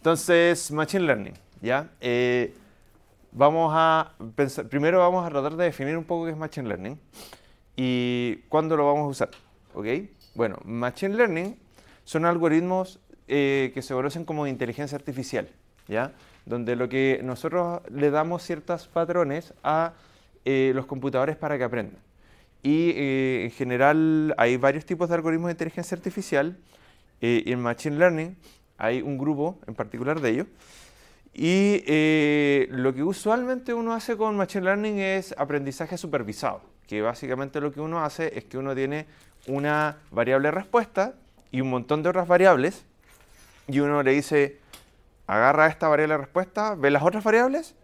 Entonces, Machine Learning, ¿ya? Eh, vamos a pensar, primero vamos a tratar de definir un poco qué es Machine Learning y cuándo lo vamos a usar, ¿ok? Bueno, Machine Learning son algoritmos eh, que se conocen como inteligencia artificial, ¿ya? Donde lo que nosotros le damos ciertos patrones a eh, los computadores para que aprendan. Y en general hay varios tipos de algoritmos de inteligencia artificial. en Machine Learning hay un grupo en particular de ellos. Y eh, lo que usualmente uno hace con Machine Learning es aprendizaje supervisado, que básicamente lo que uno hace es que uno tiene una variable respuesta y un montón de otras variables, y uno le dice, agarra esta variable respuesta, ve las otras variables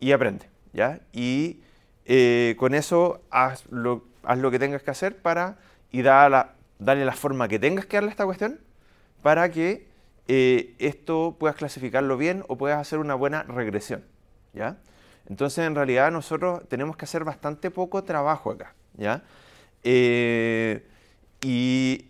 y aprende. ¿ya? Y eh, con eso haz lo, que tengas que hacer para y la, dale la forma que tengas que darle a esta cuestión para que eh, esto puedas clasificarlo bien o puedas hacer una buena regresión. ¿ya? Entonces, en realidad, nosotros tenemos que hacer bastante poco trabajo acá. ¿ya? Eh, y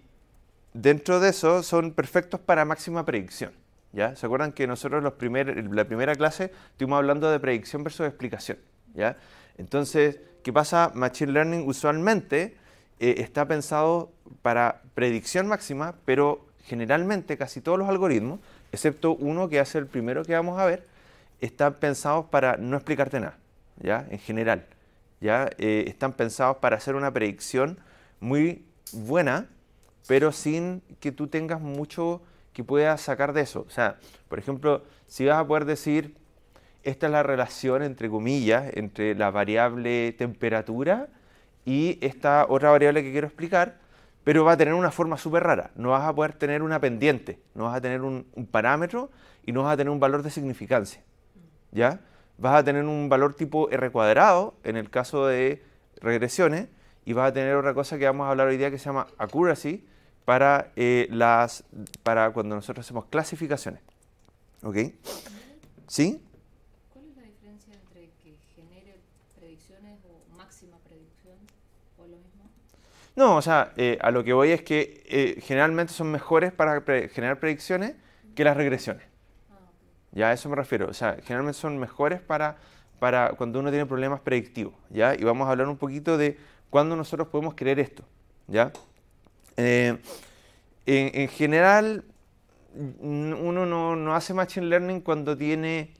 dentro de eso son perfectos para máxima predicción. ¿ya? ¿Se acuerdan que nosotros los primer, la primera clase estuvimos hablando de predicción versus explicación? ¿ya? Entonces, ¿qué pasa? Machine Learning usualmente eh, está pensado para predicción máxima, pero generalmente casi todos los algoritmos, excepto uno que hace el primero que vamos a ver, están pensados para no explicarte nada, ¿ya? En general, ¿ya? Eh, están pensados para hacer una predicción muy buena, pero sin que tú tengas mucho que puedas sacar de eso. O sea, por ejemplo, si vas a poder decir, esta es la relación, entre comillas, entre la variable temperatura y esta otra variable que quiero explicar, pero va a tener una forma súper rara. No vas a poder tener una pendiente, no vas a tener un, parámetro y no vas a tener un valor de significancia. ¿Ya? Vas a tener un valor tipo R cuadrado en el caso de regresiones y vas a tener otra cosa que vamos a hablar hoy día que se llama accuracy para, eh, las, para cuando nosotros hacemos clasificaciones. ¿Ok? ¿Sí? No, o sea, eh, a lo que voy es que eh, generalmente son mejores para generar predicciones que las regresiones. Ah, ya a eso me refiero. O sea, generalmente son mejores para, para cuando uno tiene problemas predictivos. ¿ya? Y vamos a hablar un poquito de cuándo nosotros podemos creer esto. ¿ya? Eh, en, general, uno no, hace machine learning cuando tiene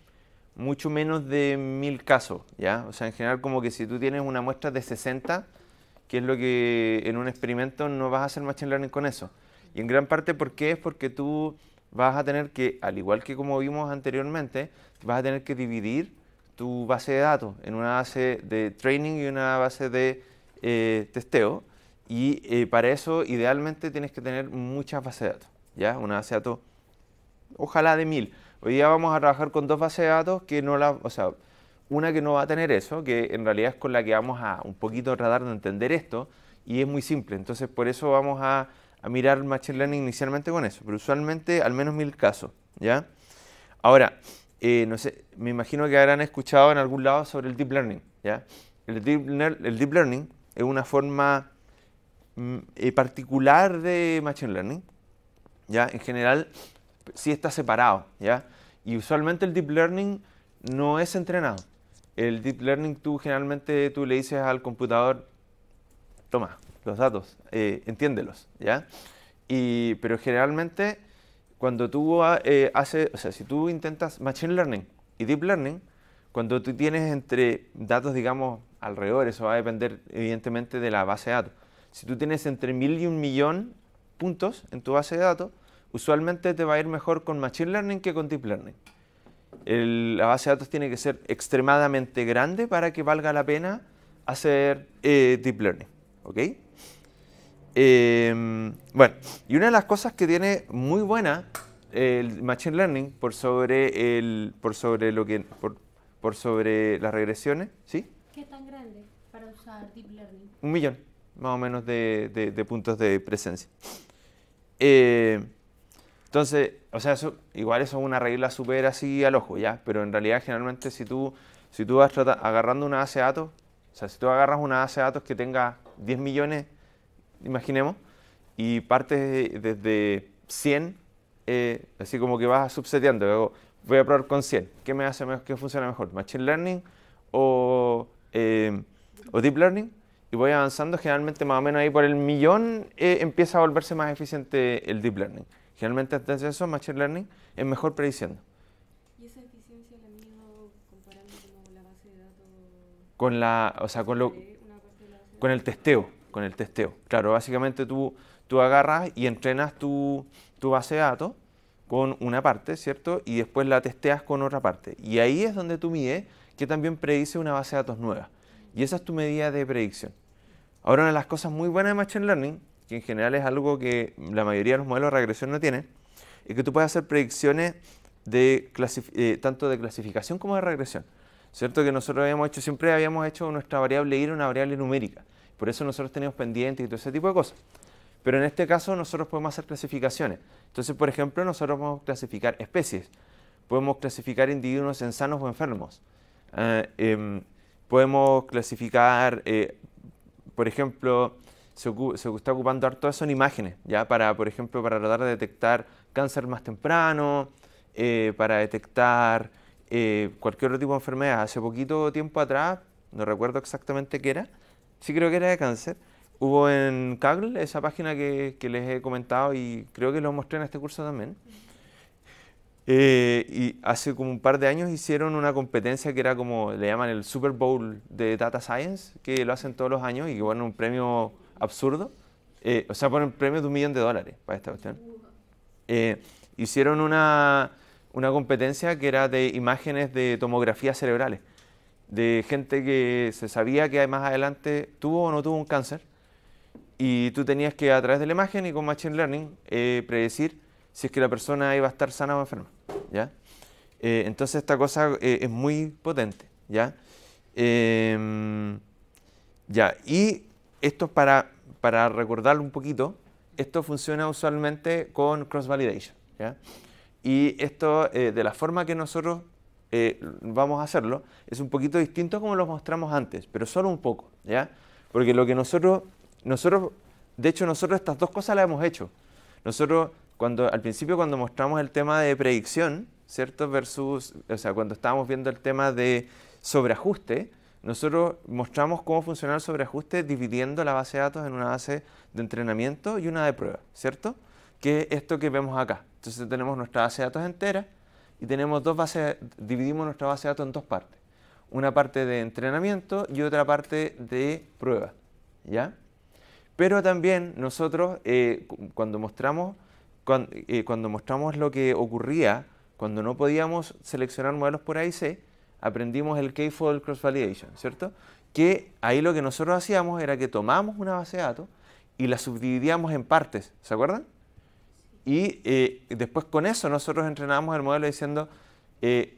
mucho menos de mil casos. ¿ya? O sea, en general como que si tú tienes una muestra de 60 que es lo que en un experimento no vas a hacer machine learning con eso. Y en gran parte, ¿por qué? Es porque tú vas a tener que, al igual que como vimos anteriormente, vas a tener que dividir tu base de datos en una base de training y una base de eh, testeo. Y eh, para eso, idealmente, tienes que tener muchas bases de datos, ¿ya? Una base de datos, ojalá de mil. Hoy día vamos a trabajar con dos bases de datos que no la una que no va a tener eso, que en realidad es con la que vamos a un poquito tratar de entender esto, y es muy simple. Entonces, por eso vamos a, mirar Machine Learning inicialmente con eso, pero usualmente al menos mil casos, ¿ya? Ahora, eh, no sé, me imagino que habrán escuchado en algún lado sobre el Deep Learning, ¿ya? El Deep, el deep Learning es una forma mm, eh, particular de Machine Learning, ¿ya? En general, sí está separado, ¿ya? Y usualmente el Deep Learning no es entrenado, el deep learning tú generalmente tú le dices al computador, toma los datos, eh, entiéndelos, ¿ya? pero generalmente cuando tú eh, haces, o sea, si tú intentas machine learning y deep learning, cuando tú tienes entre datos, digamos, alrededor, eso va a depender evidentemente de la base de datos. Si tú tienes entre mil y un millón puntos en tu base de datos, usualmente te va a ir mejor con Machine Learning que con Deep Learning la base de datos tiene que ser extremadamente grande para que valga la pena hacer eh, deep learning. ¿ok? Em, bueno, y una de las cosas que tiene muy buena el machine learning por sobre el por sobre lo que por, sobre las regresiones, ¿sí? ¿Qué tan grande para usar deep learning? Un millón, más o menos de, puntos de presencia. Eh, entonces, o sea, igual eso es una regla súper así al ojo, ¿ya? Pero en realidad generalmente si tú, si tú vas agarrando una base de datos, o sea, si tú agarras una base de datos que tenga 10 millones, imaginemos, y partes desde 100, eh, así como que vas subseteando, luego voy a probar con 100, ¿qué me hace mejor, qué funciona mejor? ¿Machine Learning eh, o, Deep Learning? Y voy avanzando, generalmente más o menos ahí por el millón eh, empieza a volverse más eficiente el Deep Learning realmente antes eso, Machine Learning es mejor prediciendo. ¿Y esa eficiencia la mido comparando con la base de datos? Con la, o sea, con, el testeo, con el testeo. Claro, básicamente tú, tú agarras y entrenas tu, tu base de datos con una parte, ¿cierto? Y después la testeas con otra parte. Y ahí es donde tú mides que también predice una base de datos nueva. Y esa es tu medida de predicción. Ahora, una de las cosas muy buenas de Machine Learning que en general es algo que la mayoría de los modelos de regresión no tienen, y que tú puedes hacer predicciones de eh, tanto de clasificación como de regresión. ¿Cierto? Que nosotros habíamos hecho, siempre habíamos hecho nuestra variable ir una variable numérica. Por eso nosotros teníamos pendientes y todo ese tipo de cosas. Pero en este caso nosotros podemos hacer clasificaciones. Entonces, por ejemplo, nosotros podemos clasificar especies. Podemos clasificar individuos en sanos o enfermos. Ah, em, podemos clasificar, eh, por ejemplo, se, está ocupando harto eso en imágenes, ¿ya? Para, por ejemplo, para tratar de detectar cáncer más temprano, eh, para detectar eh, cualquier otro tipo de enfermedad. Hace poquito tiempo atrás, no recuerdo exactamente qué era, sí creo que era de cáncer, hubo en Kaggle, esa página que, les he comentado y creo que lo mostré en este curso también, eh, y hace como un par de años hicieron una competencia que era como le llaman el Super Bowl de Data Science, que lo hacen todos los años y que bueno, un premio absurdo. Eh, o sea, ponen premios de un millón de dólares para esta cuestión. Eh, hicieron una, una competencia que era de imágenes de tomografías cerebrales, de gente que se sabía que más adelante tuvo o no tuvo un cáncer, y tú tenías que a través de la imagen y con Machine Learning eh, predecir si es que la persona iba a estar sana o enferma. ¿ya? entonces esta cosa es muy potente. ¿ya? ya, y esto es para, para recordarlo un poquito, esto funciona usualmente con cross-validation. Y esto, eh, de la forma que nosotros eh, vamos a hacerlo, es un poquito distinto como lo mostramos antes, pero solo un poco, Porque lo que nosotros, nosotros, de hecho nosotros estas dos cosas las hemos hecho. Nosotros, cuando, al principio cuando mostramos el tema de predicción, ¿cierto? Versus, o sea, cuando estábamos viendo el tema de sobreajuste, nosotros mostramos cómo funciona el sobreajuste dividiendo la base de datos en una base de entrenamiento y una de prueba, ¿cierto? Que es esto que vemos acá. Entonces tenemos nuestra base de datos entera y tenemos dos bases, dividimos nuestra base de datos en dos partes. Una parte de entrenamiento y otra parte de prueba, ¿ya? Pero también nosotros eh, cuando mostramos eh, cuando mostramos lo que ocurría cuando no podíamos seleccionar modelos por AIC, aprendimos el K-Fold Cross Validation, ¿cierto? Que ahí lo que nosotros hacíamos era que tomamos una base de datos y la subdividíamos en partes, ¿se acuerdan? Y eh, después con eso nosotros entrenábamos el modelo diciendo, eh,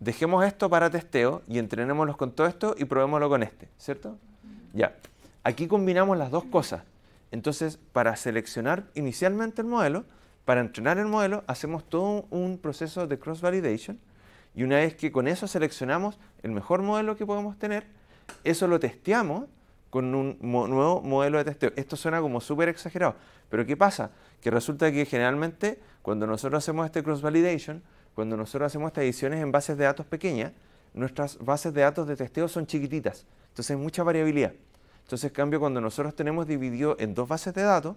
dejemos esto para testeo y entrenémoslo con todo esto y probémoslo con este, ¿cierto? Ya, aquí combinamos las dos cosas. Entonces, para seleccionar inicialmente el modelo, para entrenar el modelo, hacemos todo un proceso de cross-validation y una vez que con eso seleccionamos el mejor modelo que podemos tener, eso lo testeamos con un nuevo modelo de testeo. Esto suena como súper exagerado, pero ¿qué pasa? Que resulta que generalmente cuando nosotros hacemos este cross-validation, cuando nosotros hacemos estas ediciones en bases de datos pequeñas, nuestras bases de datos de testeo son chiquititas, entonces hay mucha variabilidad. Entonces, en cambio, cuando nosotros tenemos dividido en dos bases de datos,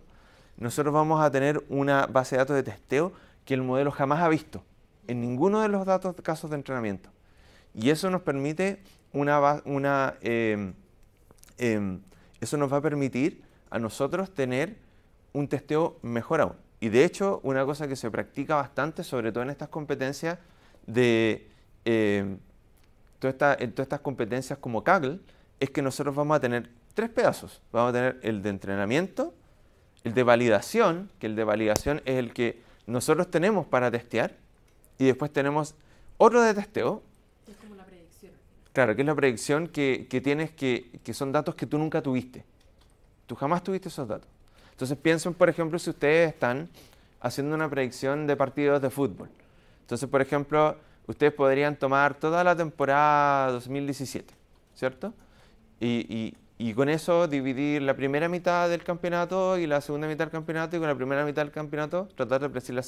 nosotros vamos a tener una base de datos de testeo que el modelo jamás ha visto en ninguno de los datos casos de entrenamiento. Y eso nos permite una, em, em, eso nos va a permitir a nosotros tener un testeo mejor aún. Y de hecho, una cosa que se practica bastante, sobre todo en estas competencias de em, en estas competencias como Kaggle, es que nosotros vamos a tener tres pedazos. Vamos a tener el de entrenamiento, el de validación, que el de validación es el que nosotros tenemos para testear, y después tenemos otro de testeo. Es como la predicción. Claro, que es la predicción que, que tienes que, que, son datos que tú nunca tuviste. Tú jamás tuviste esos datos. Entonces piensen, por ejemplo, si ustedes están haciendo una predicción de partidos de fútbol. Entonces, por ejemplo, ustedes podrían tomar toda la temporada 2017, ¿cierto? Y, y, y con eso dividir la primera mitad del campeonato y la segunda mitad del campeonato y con la primera mitad del campeonato tratar de predecir la,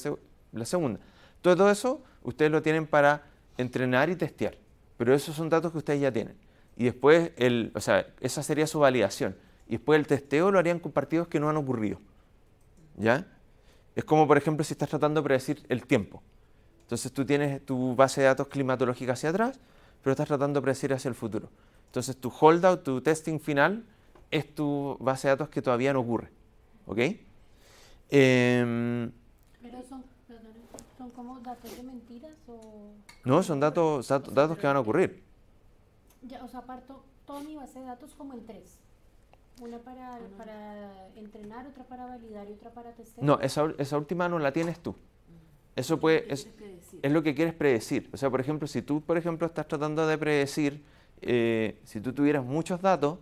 la segunda todo eso ustedes lo tienen para entrenar y testear, pero esos son datos que ustedes ya tienen. Y después, el, o sea, esa sería su validación. Y después el testeo lo harían con partidos que no han ocurrido. ¿Ya? Es como, por ejemplo, si estás tratando de predecir el tiempo. Entonces tú tienes tu base de datos climatológica hacia atrás, pero estás tratando de predecir hacia el futuro. Entonces tu holdout, tu testing final, es tu base de datos que todavía no ocurre. ¿Ok? Em, pero como datos de mentiras o...? No, son datos, datos, que van a ocurrir. o sea, datos como tres. Una ah, para, entrenar, otra para validar y otra para testear. No, esa, esa última no la tienes tú. Mm. Eso puede, es, es, lo que quieres predecir. O sea, por ejemplo, si tú, por ejemplo, estás tratando de predecir, eh, si tú tuvieras muchos datos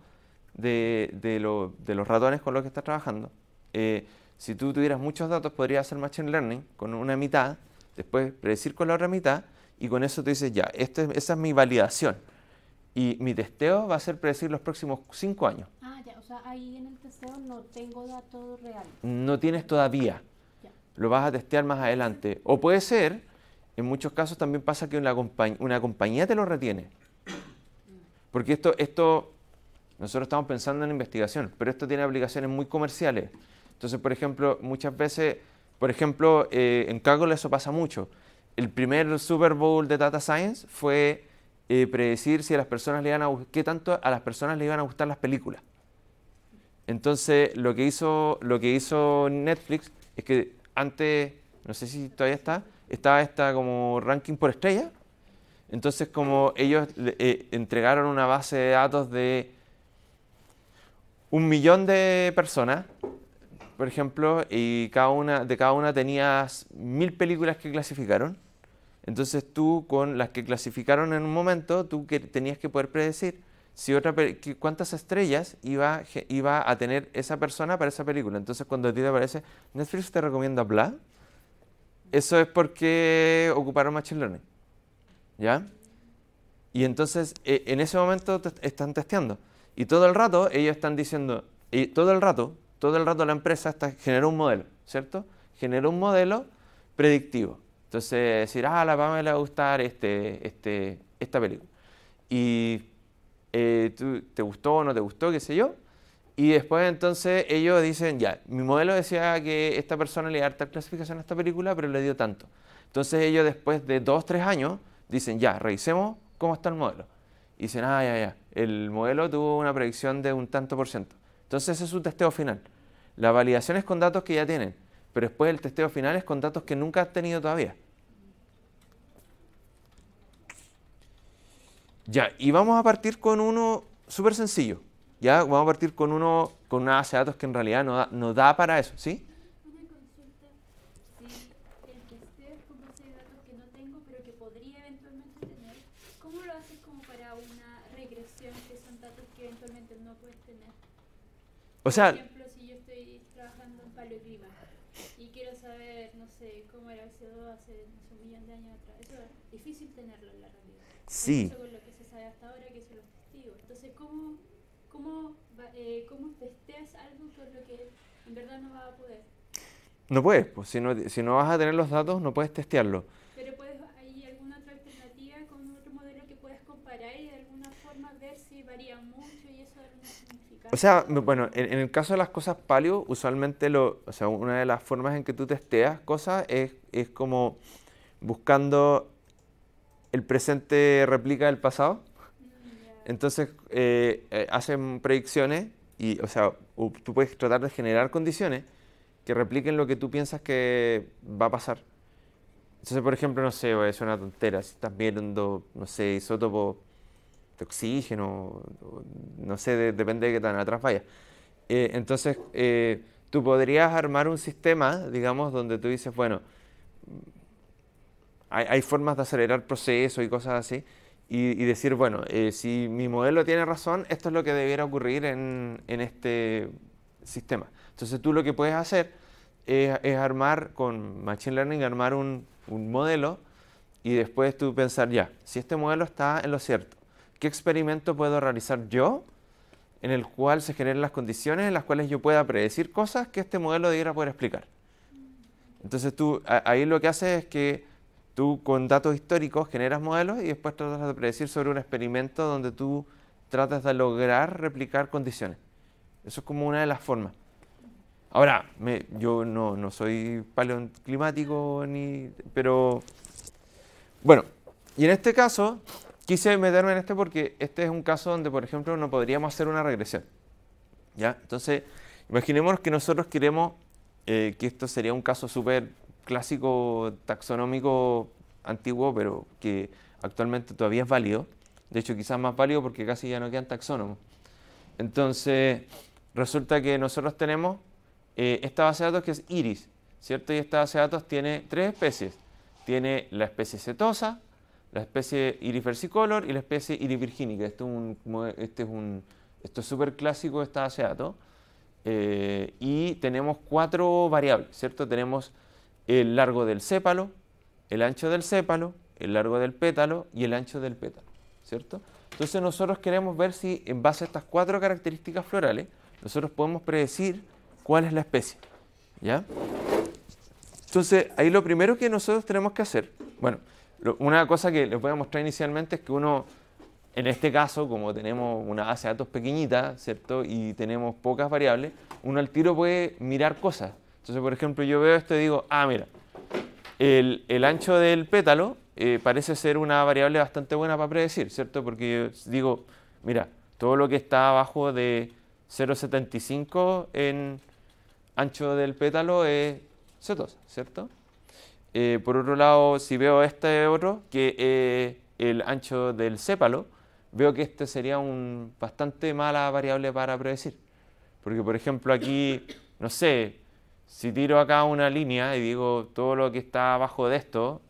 de, los ratones con los que estás trabajando, eh, si tú tuvieras muchos datos, podrías hacer Machine Learning con una mitad después predecir con la otra mitad y con eso te dices, ya, este, esa es mi validación. Y mi testeo va a ser predecir los próximos cinco años. Ah, ya, o sea, ahí en el testeo no tengo datos reales. No tienes todavía. Lo vas a testear más adelante. O puede ser, en muchos casos también pasa que una, compañía te lo retiene. Porque esto, esto, nosotros estamos pensando en investigación, pero esto tiene aplicaciones muy comerciales. Entonces, por ejemplo, muchas veces por ejemplo, eh, en Kaggle eso pasa mucho. El primer Super Bowl de Data Science fue eh, predecir si a las personas le iban a qué tanto a las personas le iban a gustar las películas. Entonces, lo que hizo, lo que hizo Netflix es que antes, no sé si todavía está, estaba esta como ranking por estrella. Entonces, como ellos eh, entregaron una base de datos de un millón de personas por ejemplo, y cada una, de cada una tenías mil películas que clasificaron. Entonces tú con las que clasificaron en un momento, tú tenías que poder predecir si otra cuántas estrellas iba, iba a tener esa persona para esa película. Entonces cuando a ti te aparece Netflix te recomienda bla, eso es porque ocuparon Machine Learning. ¿Ya? Y entonces e, en ese momento te están testeando. Y todo el rato ellos están diciendo, y todo el rato todo el rato la empresa hasta generó un modelo, ¿cierto? Generó un modelo predictivo. Entonces, decir, ah, a la Pamela le va a gustar este, este, esta película. Y eh, te gustó o no te gustó, qué sé yo. Y después entonces ellos dicen, ya, mi modelo decía que esta persona le dar tal clasificación a esta película, pero le dio tanto. Entonces ellos después de dos, tres años dicen, ya, revisemos cómo está el modelo. Y dicen, ah, ya, ya, el modelo tuvo una predicción de un tanto por ciento. Entonces ese es un testeo final. La validación es con datos que ya tienen, pero después el testeo final es con datos que nunca has tenido todavía. Ya, y vamos a partir con uno súper sencillo. Ya, vamos a partir con uno, con una base de datos que en realidad no da, no da para eso, ¿sí? O sea... Por ejemplo, si yo estoy trabajando en paleoclima y quiero saber, no sé, cómo era el CO2 hace un millón de años atrás, eso es difícil tenerlo en la realidad. Sí. Eso con lo que se sabe hasta ahora, que son los testigos. Entonces, ¿cómo, cómo, eh, cómo testeas algo con lo que en verdad no vas a poder? No puedes, pues si no, si no vas a tener los datos, no puedes testearlo. O sea, bueno, en, el caso de las cosas palio, usualmente lo, o sea, una de las formas en que tú testeas cosas es, como buscando el presente replica del pasado. Entonces eh, eh, hacen predicciones y, o sea, tú puedes tratar de generar condiciones que repliquen lo que tú piensas que va a pasar. Entonces, por ejemplo, no sé, pues, es una tontera, si estás viendo, no sé, isótopo, este, oxígeno, no sé, depende de qué tan atrás vaya. Eh, entonces, eh, tú podrías armar un sistema, digamos, donde tú dices, bueno, hay, formas de acelerar procesos y cosas así, y, decir, bueno, eh, si mi modelo tiene razón, esto es lo que debiera ocurrir en, este sistema. Entonces, tú lo que puedes hacer es, armar, con Machine Learning, armar un, un modelo y después tú pensar, ya, si este modelo está en lo cierto, ¿Qué experimento puedo realizar yo en el cual se generen las condiciones en las cuales yo pueda predecir cosas que este modelo debiera poder explicar? Entonces tú ahí lo que haces es que tú con datos históricos generas modelos y después tratas de predecir sobre un experimento donde tú tratas de lograr replicar condiciones. Eso es como una de las formas. Ahora, yo no, no soy paleoclimático ni... pero... Bueno, y en este caso, Quise meterme en este porque este es un caso donde, por ejemplo, no podríamos hacer una regresión. ¿ya? Entonces, imaginemos que nosotros queremos, eh, que esto sería un caso súper clásico, taxonómico, antiguo, pero que actualmente todavía es válido. De hecho, quizás más válido porque casi ya no quedan taxónomos. Entonces, resulta que nosotros tenemos eh, esta base de datos que es Iris, ¿cierto? Y esta base de datos tiene tres especies. Tiene la especie cetosa, la especie Iris y la especie Iris virginica. Este, este es un, esto es súper clásico de esta eh, y tenemos cuatro variables, ¿cierto? Tenemos el largo del sépalo, el ancho del sépalo, el largo del pétalo y el ancho del pétalo, ¿cierto? Entonces nosotros queremos ver si en base a estas cuatro características florales nosotros podemos predecir cuál es la especie, ¿ya? Entonces ahí lo primero que nosotros tenemos que hacer, bueno, una cosa que les voy a mostrar inicialmente es que uno, en este caso, como tenemos una base de datos pequeñita, ¿cierto? Y tenemos pocas variables, uno al tiro puede mirar cosas. Entonces, por ejemplo, yo veo esto y digo, ah, mira, el, ancho del pétalo eh, parece ser una variable bastante buena para predecir, ¿cierto? Porque yo digo, mira, todo lo que está abajo de 0,75 en ancho del pétalo es Z2, ¿cierto? Eh, por otro lado, si veo este otro, que es el ancho del sépalo, veo que este sería una bastante mala variable para predecir. Porque, por ejemplo, aquí, no sé, si tiro acá una línea y digo todo lo que está abajo de esto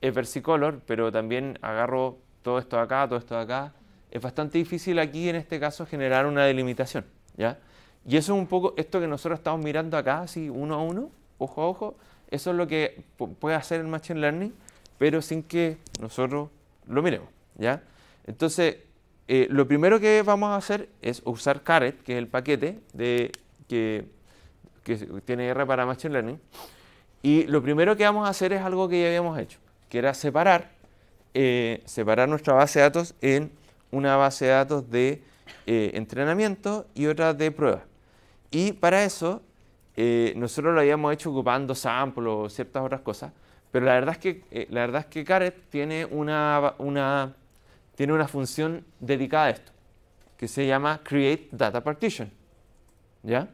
es versicolor, pero también agarro todo esto de acá, todo esto de acá, es bastante difícil aquí en este caso generar una delimitación, ¿ya? Y eso es un poco esto que nosotros estamos mirando acá, así uno a uno, ojo a ojo, eso es lo que puede hacer el Machine Learning, pero sin que nosotros lo miremos. ¿ya? Entonces, eh, lo primero que vamos a hacer es usar Caret, que es el paquete de, que, tiene R para Machine Learning. Y lo primero que vamos a hacer es algo que ya habíamos hecho, que era separar, eh, separar nuestra base de datos en una base de datos de eh, entrenamiento y otra de prueba. Y para eso eh, nosotros lo habíamos hecho ocupando samples o ciertas otras cosas, pero la verdad es que, eh, la verdad es que Caret tiene una, una, tiene una función dedicada a esto, que se llama Create Data Partition. ¿Ya?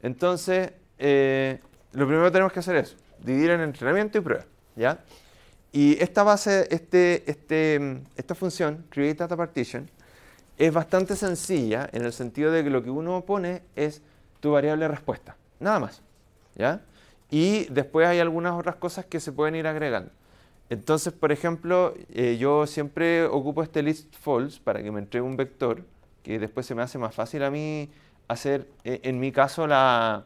Entonces, eh, lo primero que tenemos que hacer es dividir en entrenamiento y prueba. ¿ya? Y esta base, este, este, esta función, Create Data Partition, es bastante sencilla en el sentido de que lo que uno pone es tu variable respuesta. Nada más. ¿ya? Y después hay algunas otras cosas que se pueden ir agregando. Entonces, por ejemplo, eh, yo siempre ocupo este list false para que me entregue un vector, que después se me hace más fácil a mí hacer, eh, en mi caso, la,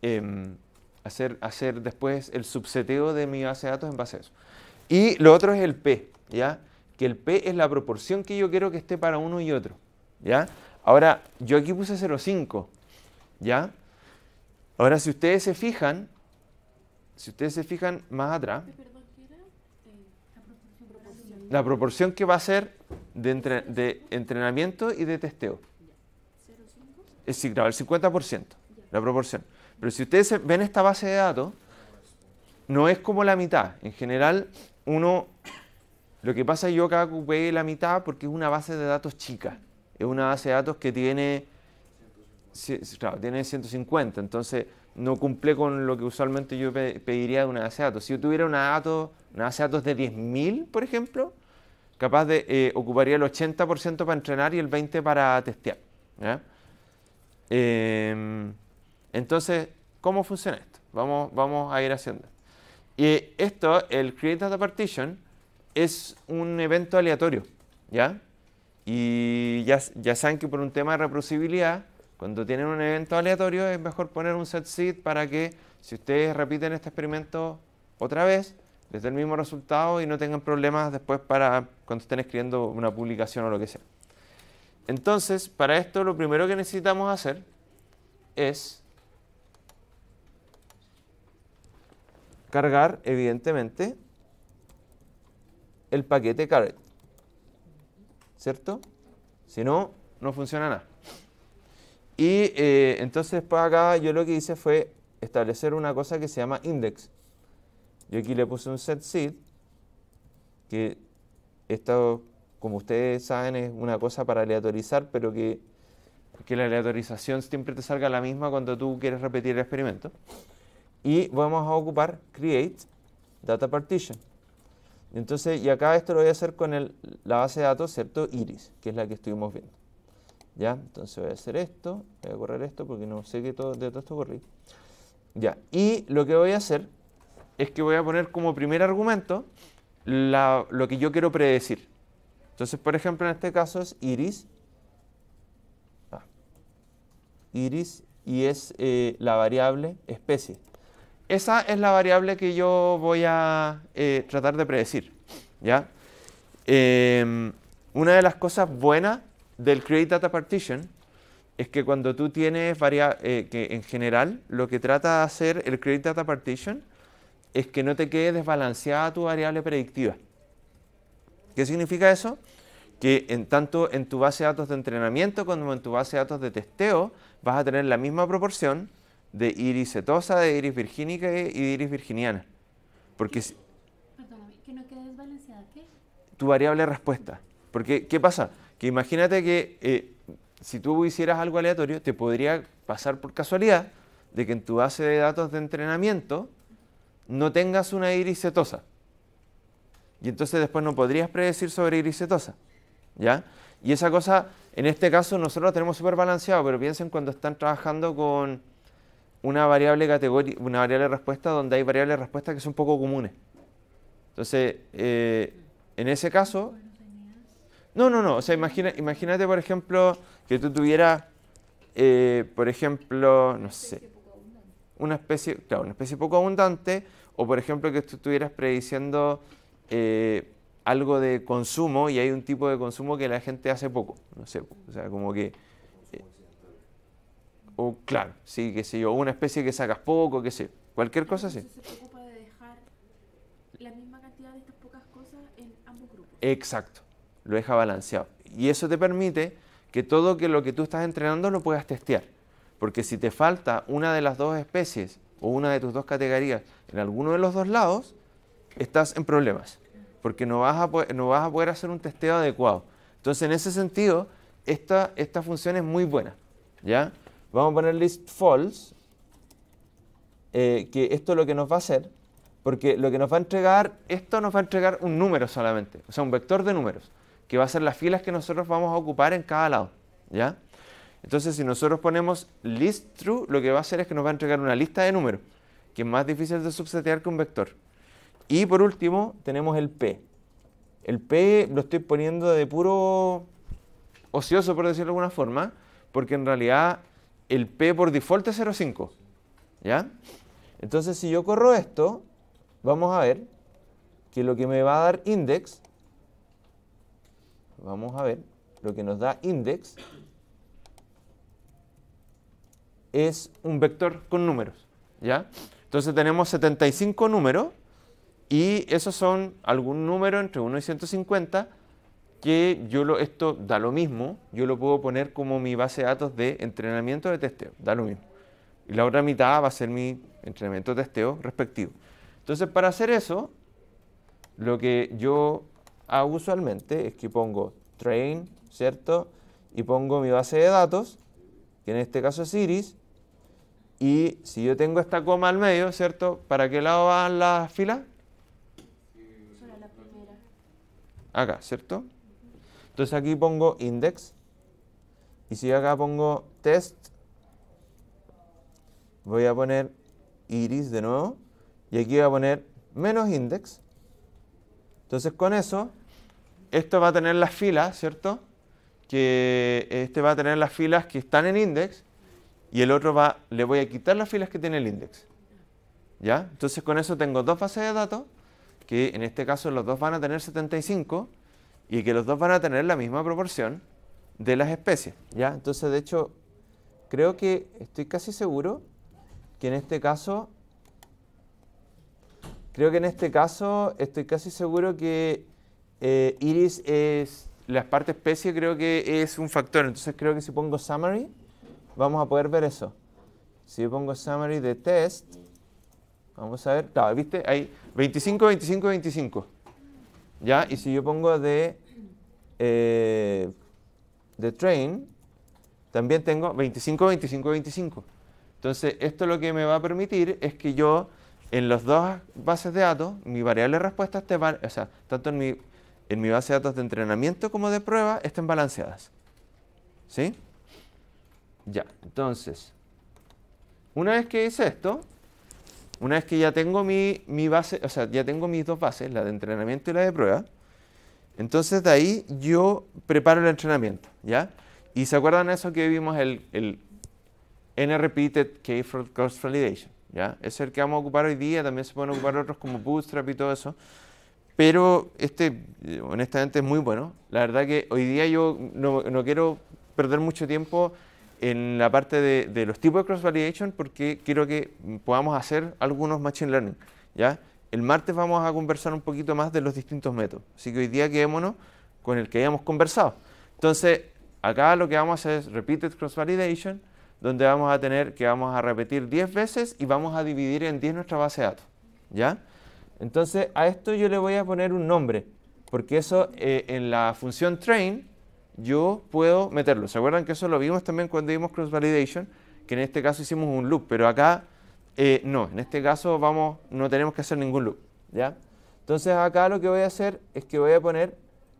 em, hacer, hacer después el subseteo de mi base de datos en base a eso. Y lo otro es el P, ¿ya? Que el P es la proporción que yo quiero que esté para uno y otro, ¿ya? Ahora, yo aquí puse 0,5, ¿Ya? Ahora, si ustedes se fijan, si ustedes se fijan más atrás, eh, la proporción que va a ser de, entrenamiento y de testeo. Es decir, eh, el 50%, la proporción. Pero si ustedes ven esta base de datos, no es como la mitad. En general, uno, lo que pasa es que yo acá ocupé la mitad porque es una base de datos chica. Es una base de datos que tiene claro, tiene 150, entonces no cumple con lo que usualmente yo pediría de una base de datos. Si yo tuviera una, una base de datos de 10.000, por ejemplo, capaz de eh, ocuparía el 80% para entrenar y el 20% para testear. ¿ya? Em, entonces, ¿cómo funciona esto? Vamos, vamos a ir haciendo. Y esto, el Create Data Partition, es un evento aleatorio, ¿ya? Y ya, ya saben que por un tema de reproducibilidad, cuando tienen un evento aleatorio es mejor poner un set seed para que si ustedes repiten este experimento otra vez, les dé el mismo resultado y no tengan problemas después para cuando estén escribiendo una publicación o lo que sea. Entonces, para esto lo primero que necesitamos hacer es cargar, evidentemente, el paquete caret. ¿Cierto? Si no, no funciona nada. Y eh, entonces para pues, acá yo lo que hice fue establecer una cosa que se llama index. Yo aquí le puse un set seed, que esto, como ustedes saben, es una cosa para aleatorizar, pero que, la aleatorización siempre te salga la misma cuando tú quieres repetir el experimento. Y vamos a ocupar create data partition. Entonces, y acá esto lo voy a hacer con la base de datos, ¿cierto? Iris, que es la que estuvimos viendo. ¿Ya? Entonces voy a hacer esto, voy a correr esto porque no sé qué todo, de todo esto corrí. ¿Ya? Y lo que voy a hacer es que voy a poner como primer argumento lo que yo quiero predecir. Entonces, por ejemplo, en este caso es iris. Ah. iris y es eh, la variable especie. Esa es la variable que yo voy a eh, tratar de predecir. ¿ya? Em, una de las cosas buenas del Create Data Partition es que cuando tú tienes varias, eh, que en general lo que trata de hacer el Create Data Partition es que no te quede desbalanceada tu variable predictiva. ¿Qué significa eso? Que en tanto en tu base de datos de entrenamiento como en tu base de datos de testeo vas a tener la misma proporción de iris cetosa, de iris virginica y de iris virginiana. Porque Perdóname, que no quede desbalanceada, ¿qué? Tu variable respuesta. Porque, ¿qué pasa? que imagínate que eh, si tú hicieras algo aleatorio, te podría pasar por casualidad de que en tu base de datos de entrenamiento no tengas una iris cetosa Y entonces después no podrías predecir sobre iris cetosa ¿Ya? Y esa cosa, en este caso, nosotros lo tenemos súper balanceado, pero piensen cuando están trabajando con una variable de una variable respuesta donde hay variables respuesta que son poco comunes. Entonces, eh, en ese caso, no, no, no. O sea, imagínate, por ejemplo, que tú tuvieras, eh, por ejemplo, no sé, una especie, claro, una especie poco abundante, o por ejemplo que tú estuvieras prediciendo eh, algo de consumo y hay un tipo de consumo que la gente hace poco, no sé, o sea, como que... Eh, o claro, sí, qué sé yo, una especie que sacas poco, qué sé, cualquier cosa así. Se de dejar la misma cantidad de estas pocas cosas en ambos grupos. Exacto lo deja balanceado. Y eso te permite que todo lo que tú estás entrenando lo puedas testear. Porque si te falta una de las dos especies o una de tus dos categorías en alguno de los dos lados, estás en problemas. Porque no vas a, poder, no vas a poder hacer un testeo adecuado. Entonces, en ese sentido, esta, esta función es muy buena. ¿ya? Vamos a poner list false, eh, que esto es lo que nos va a hacer, porque lo que nos va a entregar, esto nos va a entregar un número solamente, o sea, un vector de números que va a ser las filas que nosotros vamos a ocupar en cada lado. ¿ya? Entonces, si nosotros ponemos list true, lo que va a hacer es que nos va a entregar una lista de números, que es más difícil de subsetear que un vector. Y por último, tenemos el P. El P lo estoy poniendo de puro ocioso, por decirlo de alguna forma, porque en realidad el P por default es 0,5. ¿Ya? Entonces, si yo corro esto, vamos a ver que lo que me va a dar index Vamos a ver, lo que nos da index es un vector con números, ¿ya? Entonces tenemos 75 números y esos son algún número entre 1 y 150 que yo lo, esto da lo mismo, yo lo puedo poner como mi base de datos de entrenamiento de testeo, da lo mismo. Y la otra mitad va a ser mi entrenamiento de testeo respectivo. Entonces para hacer eso, lo que yo Ah, usualmente es que pongo train, ¿cierto? Y pongo mi base de datos, que en este caso es Iris, y si yo tengo esta coma al medio, ¿cierto? ¿Para qué lado van las filas? La primera. Acá, ¿cierto? Entonces aquí pongo index. Y si acá pongo test, voy a poner iris de nuevo. Y aquí voy a poner menos index. Entonces con eso esto va a tener las filas, ¿cierto? Que este va a tener las filas que están en index y el otro va, le voy a quitar las filas que tiene el index. ¿Ya? Entonces con eso tengo dos bases de datos, que en este caso los dos van a tener 75 y que los dos van a tener la misma proporción de las especies. ¿Ya? Entonces de hecho creo que estoy casi seguro que en este caso, creo que en este caso estoy casi seguro que eh, iris es la parte especie creo que es un factor, entonces creo que si pongo summary vamos a poder ver eso. Si yo pongo summary de test, vamos a ver, claro, viste, hay 25, 25, 25. ¿Ya? Y si yo pongo de, eh, de train, también tengo 25, 25, 25. Entonces, esto lo que me va a permitir es que yo en las dos bases de datos, mi variable de respuesta, van, o sea, tanto en mi en mi base de datos de entrenamiento como de prueba estén balanceadas. ¿Sí? Ya, entonces, una vez que hice esto, una vez que ya tengo mi, base, o sea, ya tengo mis dos bases, la de entrenamiento y la de prueba, entonces de ahí yo preparo el entrenamiento, ¿ya? Y se acuerdan eso que vimos el, el N-Repeated k Validation, ¿ya? Es el que vamos a ocupar hoy día, también se pueden ocupar otros como Bootstrap y todo eso, pero este eh, honestamente es muy bueno. La verdad que hoy día yo no, quiero perder mucho tiempo en la parte de, los tipos de cross-validation porque quiero que podamos hacer algunos machine learning. ¿ya? El martes vamos a conversar un poquito más de los distintos métodos, así que hoy día quedémonos con el que hayamos conversado. Entonces, acá lo que vamos a hacer es repeated cross-validation, donde vamos a tener que vamos a repetir 10 veces y vamos a dividir en 10 nuestra base de datos. ¿ya? Entonces a esto yo le voy a poner un nombre, porque eso eh, en la función train yo puedo meterlo. ¿Se acuerdan que eso lo vimos también cuando vimos cross validation? Que en este caso hicimos un loop, pero acá eh, no, en este caso vamos, no tenemos que hacer ningún loop. ¿ya? Entonces acá lo que voy a hacer es que voy a poner,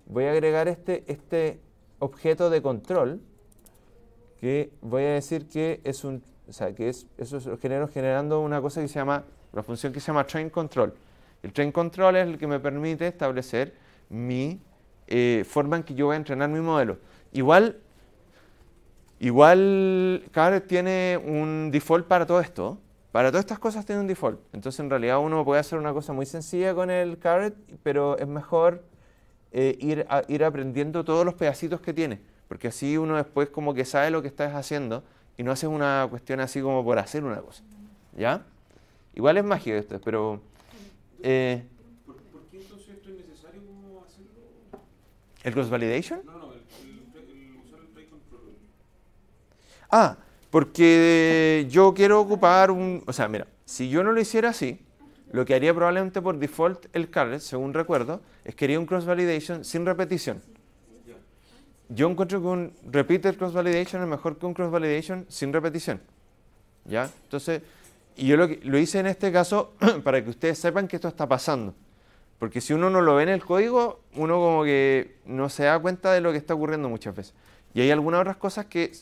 voy a agregar este, este objeto de control, que voy a decir que es un, o sea, que es, eso es, genero generando una cosa que se llama, la función que se llama train control. El train control es el que me permite establecer mi eh, forma en que yo voy a entrenar mi modelo. Igual, igual CAR tiene un default para todo esto. Para todas estas cosas tiene un default. Entonces, en realidad, uno puede hacer una cosa muy sencilla con el carrot, pero es mejor eh, ir, ir aprendiendo todos los pedacitos que tiene. Porque así uno después como que sabe lo que estás haciendo y no haces una cuestión así como por hacer una cosa. ¿Ya? Igual es magia esto, pero... Eh, ¿Por, qué entonces esto es necesario como hacerlo? ¿El cross validation? No, no, el, usar el control. Ah, porque yo quiero ocupar un. O sea, mira, si yo no lo hiciera así, lo que haría probablemente por default el carlet, según recuerdo, es que haría un cross validation sin repetición. Yo encuentro que un repeated cross validation es mejor que un cross validation sin repetición. ¿Ya? Entonces y yo lo, lo hice en este caso para que ustedes sepan que esto está pasando. Porque si uno no lo ve en el código, uno como que no se da cuenta de lo que está ocurriendo muchas veces. Y hay algunas otras cosas que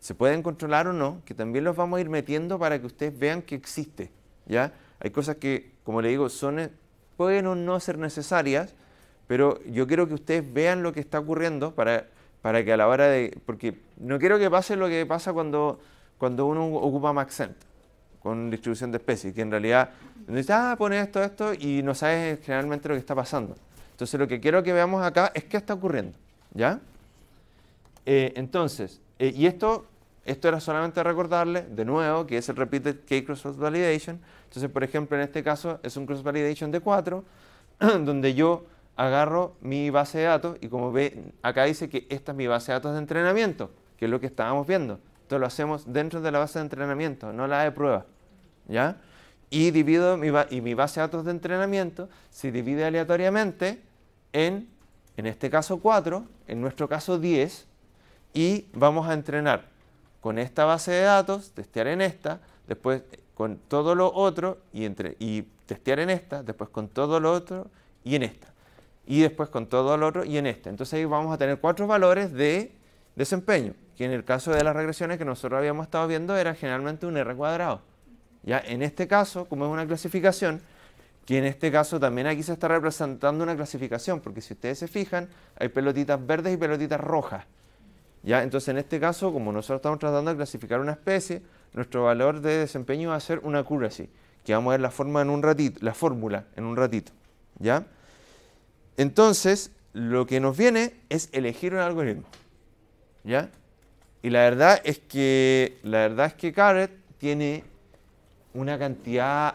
se pueden controlar o no, que también los vamos a ir metiendo para que ustedes vean que existe. ¿ya? Hay cosas que, como le digo, eh, pueden o no ser necesarias, pero yo quiero que ustedes vean lo que está ocurriendo para, para que a la hora de... Porque no quiero que pase lo que pasa cuando, cuando uno ocupa Maxent con distribución de especies, que en realidad dice, ah, pone esto, esto, y no sabes generalmente lo que está pasando. Entonces lo que quiero que veamos acá es qué está ocurriendo, ¿ya? Eh, entonces, eh, y esto, esto era solamente recordarle, de nuevo, que es el Repeated K-Cross Validation. Entonces, por ejemplo, en este caso es un cross validation de 4, donde yo agarro mi base de datos y como ve, acá dice que esta es mi base de datos de entrenamiento, que es lo que estábamos viendo. Esto lo hacemos dentro de la base de entrenamiento, no la de prueba. ¿Ya? Y divido mi, y mi base de datos de entrenamiento se divide aleatoriamente en, en este caso 4, en nuestro caso 10, y vamos a entrenar con esta base de datos, testear en esta, después eh, con todo lo otro y, entre, y testear en esta, después con todo lo otro y en esta, y después con todo lo otro y en esta. Entonces ahí vamos a tener cuatro valores de desempeño que en el caso de las regresiones que nosotros habíamos estado viendo era generalmente un R cuadrado. Ya en este caso, como es una clasificación, que en este caso también aquí se está representando una clasificación, porque si ustedes se fijan, hay pelotitas verdes y pelotitas rojas. ¿Ya? Entonces, en este caso, como nosotros estamos tratando de clasificar una especie, nuestro valor de desempeño va a ser una accuracy, que vamos a ver la forma en un ratito, la fórmula en un ratito. ¿Ya? Entonces, lo que nos viene es elegir un algoritmo. ¿Ya? Y la verdad es que, la verdad es que Carrot tiene una cantidad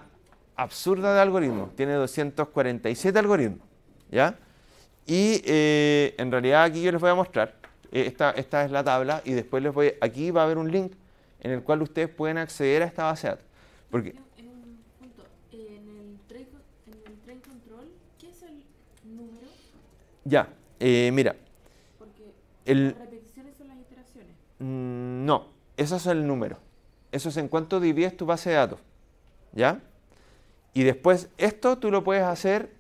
absurda de algoritmos. Tiene 247 algoritmos, ¿ya? Y eh, en realidad aquí yo les voy a mostrar, eh, esta, esta es la tabla, y después les voy, aquí va a haber un link en el cual ustedes pueden acceder a esta base de datos. Porque, en, el, control, ¿qué es el número? Ya, eh, mira. el, Mm, no, eso es el número. Eso es en cuanto divides tu base de datos. ¿Ya? Y después esto tú lo puedes hacer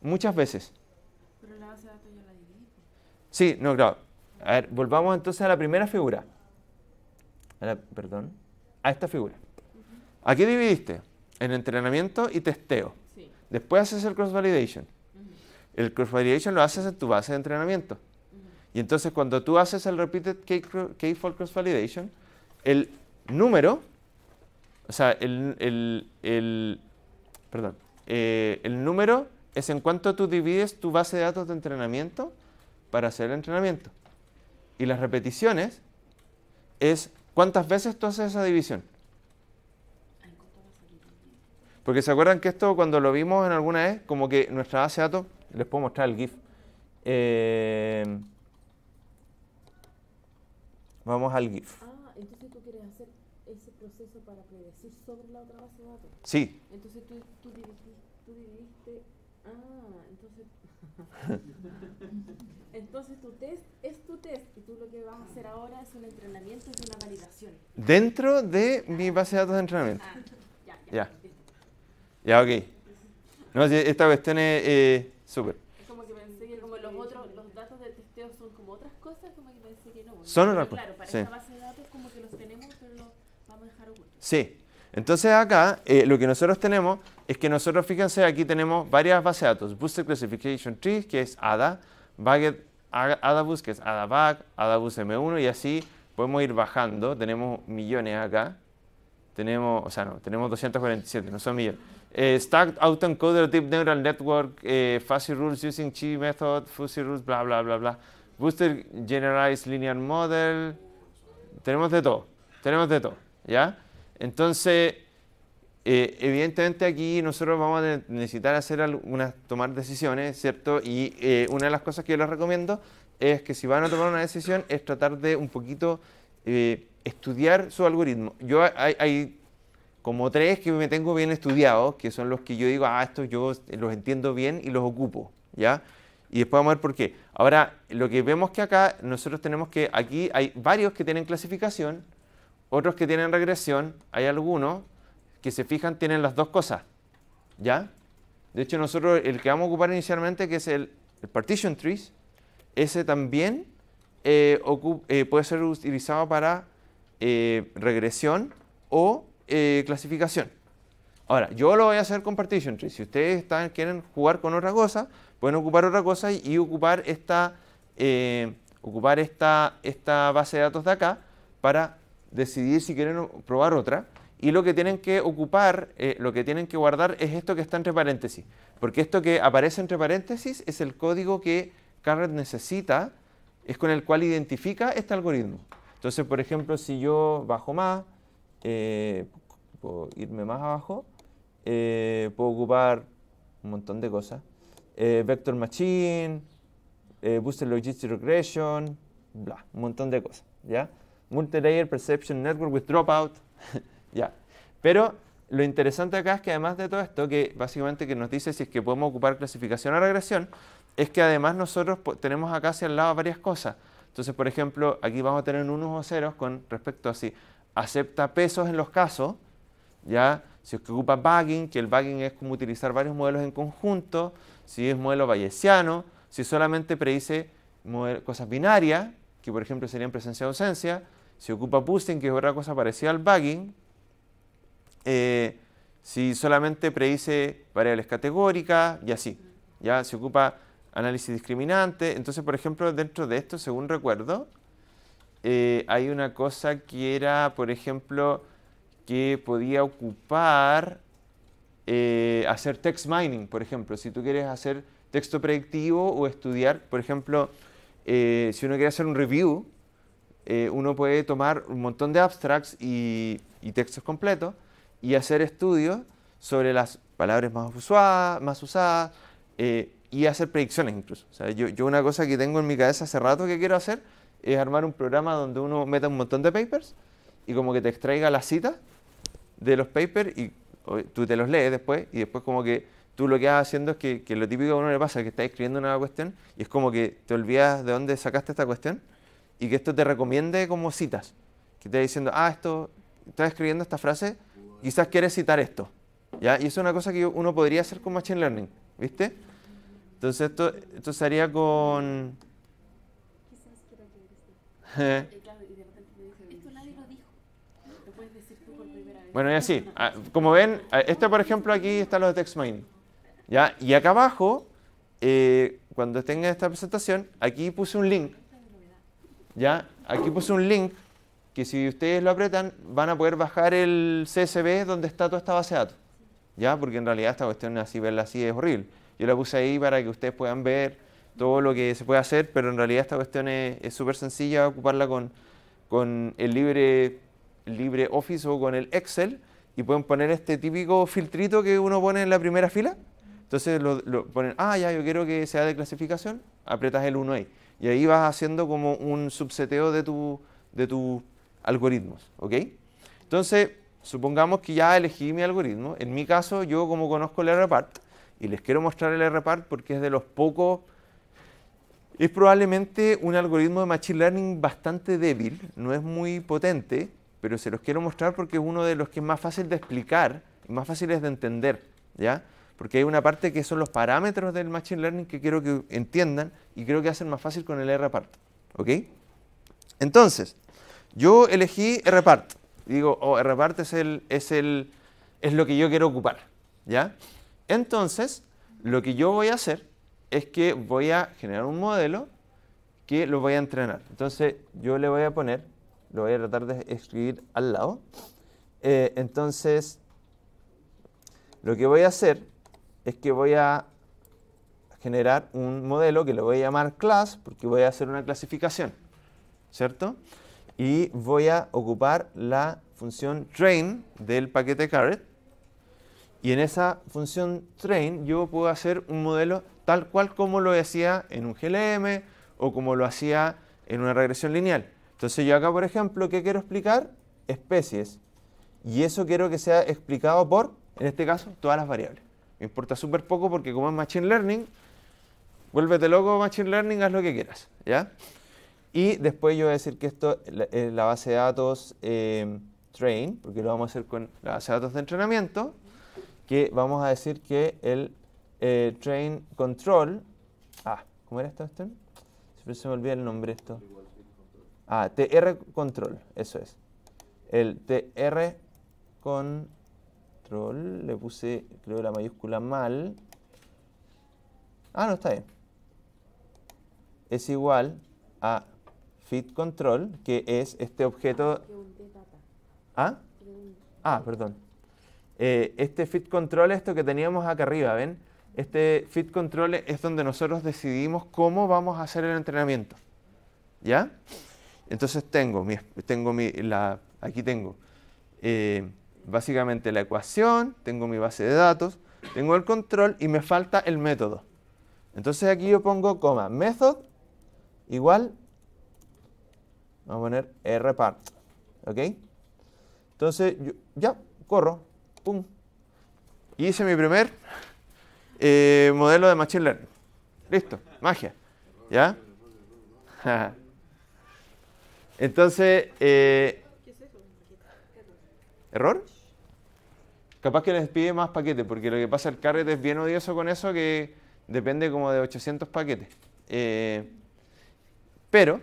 muchas veces. Pero la base de datos yo la divido. Pues. Sí, no, claro. A ver, volvamos entonces a la primera figura. A perdón. A esta figura. Aquí dividiste en entrenamiento y testeo. Sí. Después haces el cross-validation. El cross-validation lo haces en tu base de entrenamiento. Y entonces cuando tú haces el repeated k-fold cross validation, el número, o sea, el, perdón, eh, el número es en cuanto tú divides tu base de datos de entrenamiento para hacer el entrenamiento. Y las repeticiones es cuántas veces tú haces esa división. Porque se acuerdan que esto cuando lo vimos en alguna vez, como que nuestra base de datos, les puedo mostrar el GIF. Eh, Vamos al GIF. Ah, entonces tú quieres hacer ese proceso para predecir sobre la otra base de datos. Sí. Entonces tú, tú, Ah, entonces. entonces tu test es tu test y tú lo que vas a hacer ahora es un entrenamiento y una validación. Dentro de mi base de datos de entrenamiento. Ah, ya, ya. Ya, ya ok. No, esta cuestión es eh, súper. Son Claro, para sí. base de datos como que los tenemos, pero los vamos a dejar ocultos. Sí. Entonces acá eh, lo que nosotros tenemos es que nosotros, fíjense, aquí tenemos varias bases de datos. Booster Classification Tree, que es ADA, AdaBus, que es AdaBug, AdaBus M1, y así podemos ir bajando. Tenemos millones acá. Tenemos, o sea, no, tenemos 247, no son millones. Eh, auto Autoencoder Deep Neural Network, eh, Fuzzy Rules Using Chi Method, Fuzzy Rules, bla, bla, bla, bla. Booster Generalized Linear Model. Tenemos de todo. Tenemos de todo. ¿Ya? Entonces, eh, evidentemente aquí nosotros vamos a necesitar hacer algunas, tomar decisiones, ¿cierto? Y eh, una de las cosas que yo les recomiendo es que si van a tomar una decisión es tratar de un poquito eh, estudiar su algoritmo. Yo hay, hay, como tres que me tengo bien estudiados, que son los que yo digo, ah, estos yo los entiendo bien y los ocupo, ¿ya? Y después vamos a ver por qué. Ahora, lo que vemos que acá, nosotros tenemos que, aquí hay varios que tienen clasificación, otros que tienen regresión, hay algunos que se fijan tienen las dos cosas, ¿ya? De hecho, nosotros el que vamos a ocupar inicialmente, que es el, partition trees, ese también eh, eh, puede ser utilizado para eh, regresión o clasificación. Ahora, yo lo voy a hacer con partition trees. Si ustedes están, quieren jugar con otra cosa, pueden ocupar otra cosa y, ocupar esta, eh, ocupar esta, esta base de datos de acá para decidir si quieren probar otra. Y lo que tienen que ocupar, eh, lo que tienen que guardar es esto que está entre paréntesis. Porque esto que aparece entre paréntesis es el código que Carrot necesita, es con el cual identifica este algoritmo. Entonces, por ejemplo, si yo bajo más, eh, puedo irme más abajo, puedo ocupar un montón de cosas. Eh, Vector Machine, eh, Booster Logistic Regression, bla, un montón de cosas, ¿ya? Multilayer Perception Network with Dropout, ya. Pero lo interesante acá es que además de todo esto, que básicamente que nos dice si es que podemos ocupar clasificación o regresión, es que además nosotros tenemos acá hacia el lado varias cosas. Entonces, por ejemplo, aquí vamos a tener unos o ceros con respecto a si acepta pesos en los casos, ya, si es que ocupa bagging, que el bagging es como utilizar varios modelos en conjunto, si es modelo bayesiano, si solamente predice cosas binarias, que por ejemplo serían presencia-ausencia, si ocupa boosting, que es otra cosa parecida al bugging, eh, si solamente predice variables categóricas y así. Ya se ocupa análisis discriminante. Entonces, por ejemplo, dentro de esto, según recuerdo, eh, hay una cosa que era, por ejemplo, que podía ocupar eh, hacer text mining, por ejemplo, si tú quieres hacer texto predictivo o estudiar, por ejemplo, eh, si uno quiere hacer un review, eh, uno puede tomar un montón de abstracts y, textos completos y hacer estudios sobre las palabras más usadas, más usadas y hacer predicciones incluso. yo, una cosa que tengo en mi cabeza hace rato que quiero hacer es armar un programa donde uno meta un montón de papers y como que te extraiga las citas de los papers y tú te los lees después y después como que tú lo que vas haciendo es que, lo típico a uno le pasa que está escribiendo una cuestión y es como que te olvidas de dónde sacaste esta cuestión y que esto te recomiende como citas, que te diciendo, ah, esto, estás escribiendo esta frase, quizás quieres citar esto, ¿ya? Y eso es una cosa que uno podría hacer con Machine Learning, ¿viste? Entonces esto, esto se haría con... Bueno, y así. Ah, como ven, ah, este por ejemplo aquí está los de TextMain. ¿ya? Y acá abajo, eh, cuando tengan esta presentación, aquí puse un link. ¿ya? Aquí puse un link que si ustedes lo apretan van a poder bajar el CSV donde está toda esta base de datos. ¿Ya? Porque en realidad esta cuestión así verla así es horrible. Yo la puse ahí para que ustedes puedan ver todo lo que se puede hacer, pero en realidad esta cuestión es súper sencilla ocuparla con, con el libre libre office o con el Excel y pueden poner este típico filtrito que uno pone en la primera fila. Entonces lo, ponen, ah, ya, yo quiero que sea de clasificación, apretas el 1 ahí. Y ahí vas haciendo como un subseteo de tus de tu algoritmos, ¿ok? Entonces, supongamos que ya elegí mi algoritmo. En mi caso, yo como conozco el RPART, y les quiero mostrar el RPART porque es de los pocos... Es probablemente un algoritmo de Machine Learning bastante débil, no es muy potente, pero se los quiero mostrar porque es uno de los que es más fácil de explicar y más fácil de entender, ¿ya? Porque hay una parte que son los parámetros del Machine Learning que quiero que entiendan y creo que hacen más fácil con el R-part, ¿ok? Entonces, yo elegí R-part. Digo, oh, R-part es, el, es, el, es lo que yo quiero ocupar, ¿ya? Entonces, lo que yo voy a hacer es que voy a generar un modelo que lo voy a entrenar. Entonces, yo le voy a poner lo voy a tratar de escribir al lado. Eh, entonces, lo que voy a hacer es que voy a generar un modelo que lo voy a llamar class porque voy a hacer una clasificación, ¿cierto? Y voy a ocupar la función train del paquete caret y en esa función train yo puedo hacer un modelo tal cual como lo hacía en un GLM o como lo hacía en una regresión lineal. Entonces yo acá, por ejemplo, ¿qué quiero explicar? Especies. Y eso quiero que sea explicado por, en este caso, todas las variables. Me importa súper poco porque como es Machine Learning, vuélvete loco Machine Learning, haz lo que quieras, ¿ya? Y después yo voy a decir que esto es eh, la base de datos eh, train, porque lo vamos a hacer con la base de datos de entrenamiento, que vamos a decir que el eh, train control... Ah, ¿cómo era esto? Siempre se me olvida el nombre esto. Ah, TR control, eso es. El TR control, le puse creo la mayúscula mal. Ah, no, está bien. Es igual a fit control, que es este objeto... ¿Ah? Ah, perdón. Eh, este fit control es esto que teníamos acá arriba, ¿ven? Este fit control es donde nosotros decidimos cómo vamos a hacer el entrenamiento. ¿Ya? Entonces tengo, mi, tengo mi, la, aquí tengo eh, básicamente la ecuación, tengo mi base de datos, tengo el control y me falta el método. Entonces aquí yo pongo coma method igual, vamos a poner rpart, ¿ok? Entonces yo, ya, corro, pum, y hice mi primer eh, modelo de Machine Learning. Listo, magia, ¿ya? Entonces, eh, ¿error? Capaz que les pide más paquetes, porque lo que pasa, el carrete es bien odioso con eso, que depende como de 800 paquetes. Eh, pero,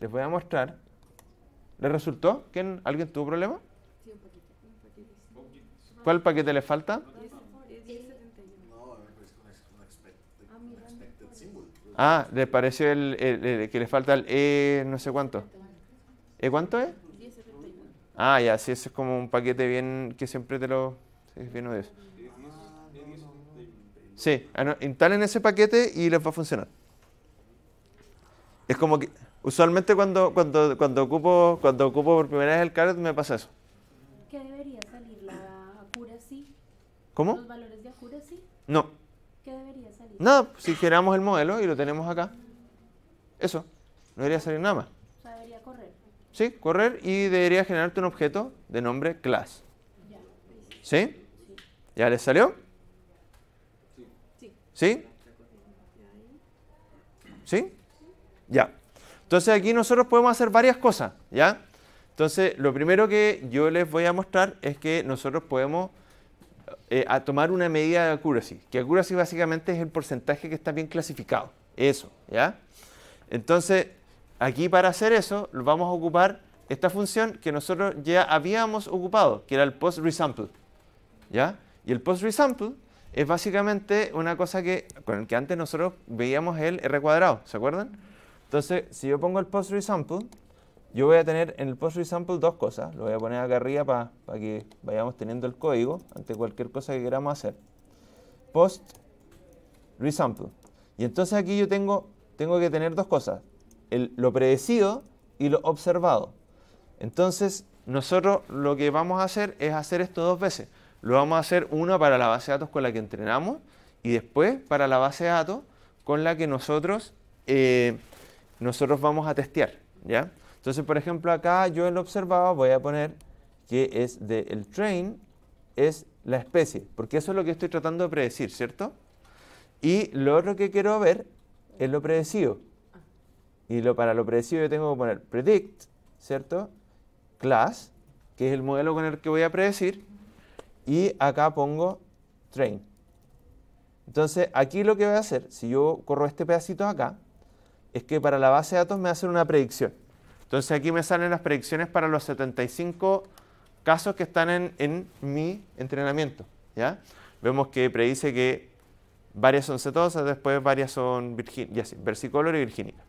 les voy a mostrar. ¿Le resultó? que ¿Alguien tuvo problema? ¿Cuál paquete le falta? Ah, le parece el, que le falta el E no sé cuánto. ¿E cuánto es? Ah, ya, sí, eso es como un paquete bien que siempre te lo... Es Sí, ah, instalen ese paquete y les va a funcionar. Es como que... Usualmente cuando, cuando, cuando, ocupo, cuando ocupo por primera vez el card me pasa eso. ¿Qué debería salir la Accuracy? ¿Cómo? ¿Los valores de Accuracy? No. No, si generamos el modelo y lo tenemos acá. Eso, no debería salir nada más. O sea, debería correr. Sí, correr y debería generarte un objeto de nombre class. Ya. ¿Sí? ¿Ya les salió? Sí. ¿Sí? ¿Sí? ¿Sí? Ya. Entonces aquí nosotros podemos hacer varias cosas, ¿ya? Entonces lo primero que yo les voy a mostrar es que nosotros podemos eh, a tomar una medida de accuracy, que accuracy básicamente es el porcentaje que está bien clasificado, eso, ¿ya? Entonces, aquí para hacer eso, vamos a ocupar esta función que nosotros ya habíamos ocupado, que era el post resample, ¿ya? Y el post resample es básicamente una cosa que con el que antes nosotros veíamos el r cuadrado, ¿se acuerdan? Entonces, si yo pongo el post resample, yo voy a tener en el post resample dos cosas. Lo voy a poner acá arriba para que vayamos teniendo el código ante cualquier cosa que queramos hacer. Post resample. Y entonces aquí yo tengo, tengo que tener dos cosas. lo predecido y lo observado. Entonces nosotros lo que vamos a hacer es hacer esto dos veces. Lo vamos a hacer una para la base de datos con la que entrenamos y después para la base de datos con la que nosotros, eh, nosotros vamos a testear. ¿ya? Entonces, por ejemplo, acá yo en lo observado voy a poner que es de train es la especie, porque eso es lo que estoy tratando de predecir, ¿cierto? Y lo otro que quiero ver es lo predecido. Y lo, para lo predecido yo tengo que poner predict, ¿cierto? Class, que es el modelo con el que voy a predecir. Y acá pongo train. Entonces, aquí lo que voy a hacer, si yo corro este pedacito acá, es que para la base de datos me va a hacer una predicción. Entonces aquí me salen las predicciones para los 75 casos que están en, mi entrenamiento. Vemos que predice que varias son cetosas, después varias son versicolor y virginina.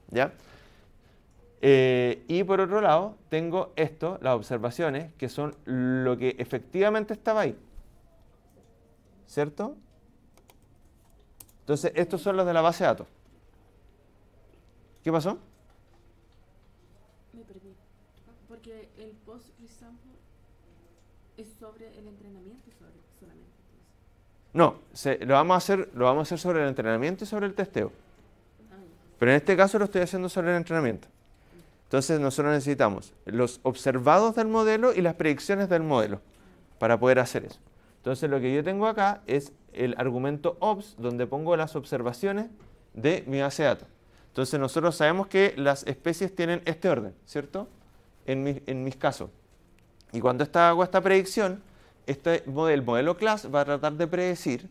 Eh, y por otro lado, tengo esto, las observaciones, que son lo que efectivamente estaba ahí. ¿Cierto? Entonces, estos son los de la base de datos. ¿Qué pasó? Es sobre el entrenamiento sobre, solamente. No, lo, vamos a hacer, lo vamos a hacer sobre el entrenamiento y sobre el testeo. Ah, Pero en este caso lo estoy haciendo sobre el entrenamiento. Entonces nosotros necesitamos los observados del modelo y las predicciones del modelo para poder hacer eso. Entonces lo que yo tengo acá es el argumento OBS, donde pongo las observaciones de mi base de datos. Entonces nosotros sabemos que las especies tienen este orden, ¿cierto? en mis casos. Y cuando hago esta predicción, este el modelo class va a tratar de predecir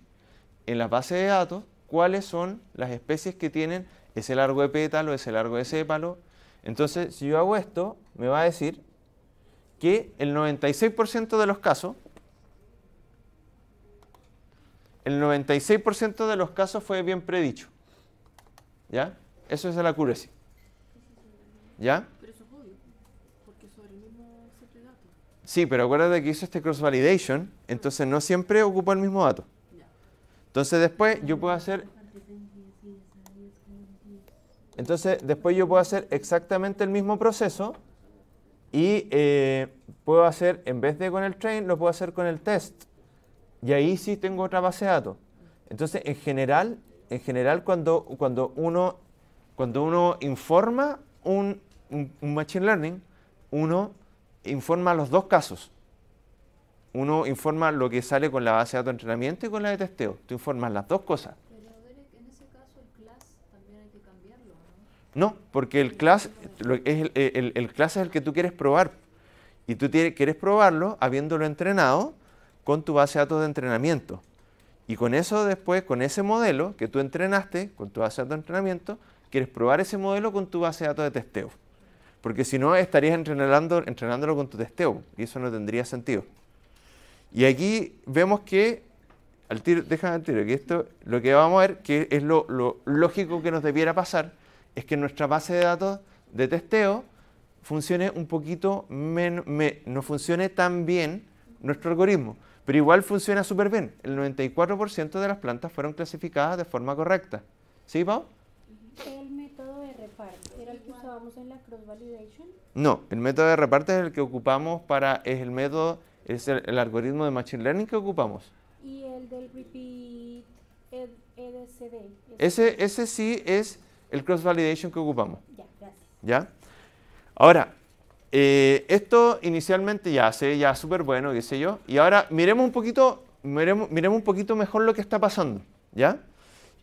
en la base de datos cuáles son las especies que tienen ese largo de pétalo, ese largo de sépalo. Entonces, si yo hago esto, me va a decir que el 96% de los casos, el 96% de los casos fue bien predicho. ¿Ya? Eso es la accuracy. ¿Ya? Sí, pero acuérdate que hizo este cross-validation, entonces no siempre ocupa el mismo dato. Entonces después yo puedo hacer... Entonces después yo puedo hacer exactamente el mismo proceso y eh, puedo hacer, en vez de con el train, lo puedo hacer con el test. Y ahí sí tengo otra base de datos. Entonces, en general, en general cuando, cuando, uno, cuando uno informa un, un machine learning, uno informa los dos casos. Uno informa lo que sale con la base de datos de entrenamiento y con la de testeo. Tú informas las dos cosas. Pero en ese caso el class también hay que cambiarlo, ¿no? No, porque el class es el, el, el es el que tú quieres probar. Y tú quieres probarlo habiéndolo entrenado con tu base de datos de entrenamiento. Y con eso después, con ese modelo que tú entrenaste, con tu base de datos de entrenamiento, quieres probar ese modelo con tu base de datos de testeo porque si no estarías entrenando, entrenándolo con tu testeo y eso no tendría sentido. Y aquí vemos que, al tiro, déjame al tiro, que esto, lo que vamos a ver, que es lo, lógico que nos debiera pasar, es que nuestra base de datos de testeo funcione un poquito menos, no funcione tan bien nuestro algoritmo, pero igual funciona súper bien. El 94% de las plantas fueron clasificadas de forma correcta. ¿Sí, Pau? El método de reparto en la cross validation? No, el método de reparte es el que ocupamos para es el método es el, algoritmo de machine learning que ocupamos. Y el del repeat ed, EDCD. Ese ese sí es el cross validation que ocupamos. Ya, gracias. ¿Ya? Ahora, eh, esto inicialmente ya se ya súper bueno, qué sé yo, y ahora miremos un poquito miremos, miremos un poquito mejor lo que está pasando, ¿ya?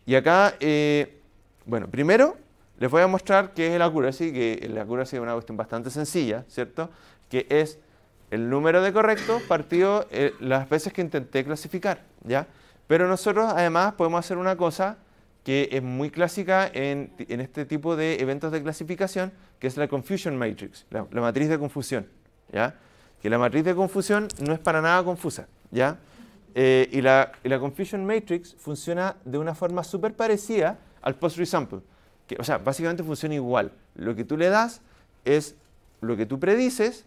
Y acá eh, bueno, primero les voy a mostrar qué es el accuracy, que el accuracy es una cuestión bastante sencilla, ¿cierto? Que es el número de correctos partido eh, las veces que intenté clasificar, ¿ya? Pero nosotros además podemos hacer una cosa que es muy clásica en, este tipo de eventos de clasificación, que es la confusion matrix, la, matriz de confusión, ¿ya? Que la matriz de confusión no es para nada confusa, ¿ya? Eh, y, la, y la confusion matrix funciona de una forma súper parecida al post-resample o sea, básicamente funciona igual. Lo que tú le das es lo que tú predices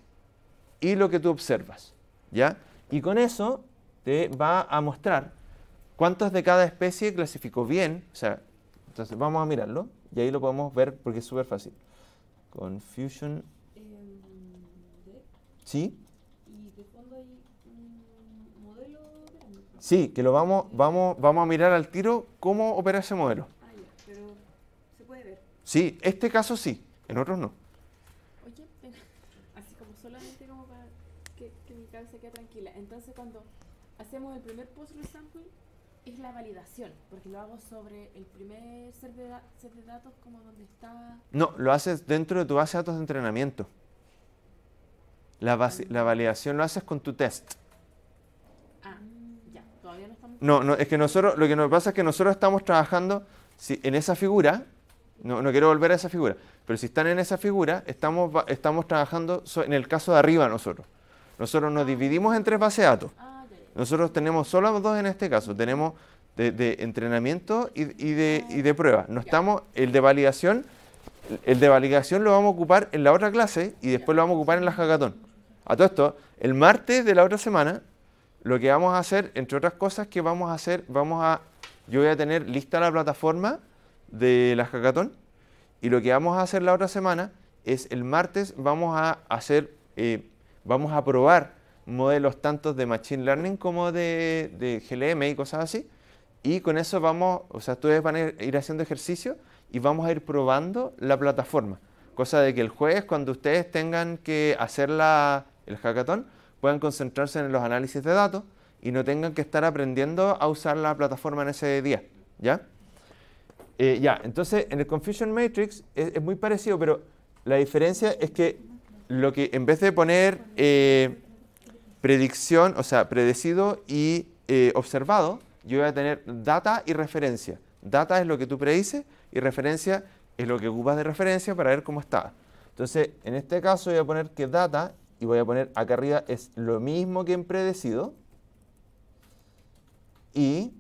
y lo que tú observas, ¿ya? Y con eso te va a mostrar cuántas de cada especie clasificó bien, o sea, entonces vamos a mirarlo y ahí lo podemos ver porque es súper fácil. Confusion. ¿Sí? Sí, que lo vamos, vamos, vamos a mirar al tiro cómo opera ese modelo. Sí, este caso sí, en otros no. Oye, así como solamente como para que, que mi cabeza quede tranquila. Entonces cuando hacemos el primer post sample es la validación, porque lo hago sobre el primer set de, datos como donde está... No, lo haces dentro de tu base de datos de entrenamiento. La, ah. la validación lo haces con tu test. Ah, ya, todavía no estamos... No, no, es que nosotros, lo que nos pasa es que nosotros estamos trabajando en esa figura no, no, quiero volver a esa figura. Pero si están en esa figura, estamos, estamos trabajando en el caso de arriba nosotros. Nosotros nos dividimos en tres datos. Ah, nosotros tenemos solo dos en este caso. Tenemos de, entrenamiento y, de, prueba. No estamos, el de validación, el de validación lo vamos a ocupar en la otra clase y después lo vamos a ocupar en la hackathon. A todo esto, el martes de la otra semana, lo que vamos a hacer, entre otras cosas, que vamos a hacer, vamos a, yo voy a tener lista la plataforma de la hackathon. Y lo que vamos a hacer la otra semana es el martes vamos a hacer, eh, vamos a probar modelos tanto de Machine Learning como de, de, GLM y cosas así. Y con eso vamos, o sea, ustedes van a ir haciendo ejercicio y vamos a ir probando la plataforma. Cosa de que el jueves, cuando ustedes tengan que hacer la, el hackathon, puedan concentrarse en los análisis de datos y no tengan que estar aprendiendo a usar la plataforma en ese día. ¿Ya? Eh, ya, entonces en el Confusion Matrix es, muy parecido, pero la diferencia es que lo que en vez de poner eh, predicción, o sea, predecido y eh, observado, yo voy a tener data y referencia. Data es lo que tú predices y referencia es lo que ocupas de referencia para ver cómo está. Entonces, en este caso voy a poner que data y voy a poner acá arriba es lo mismo que en predecido. Y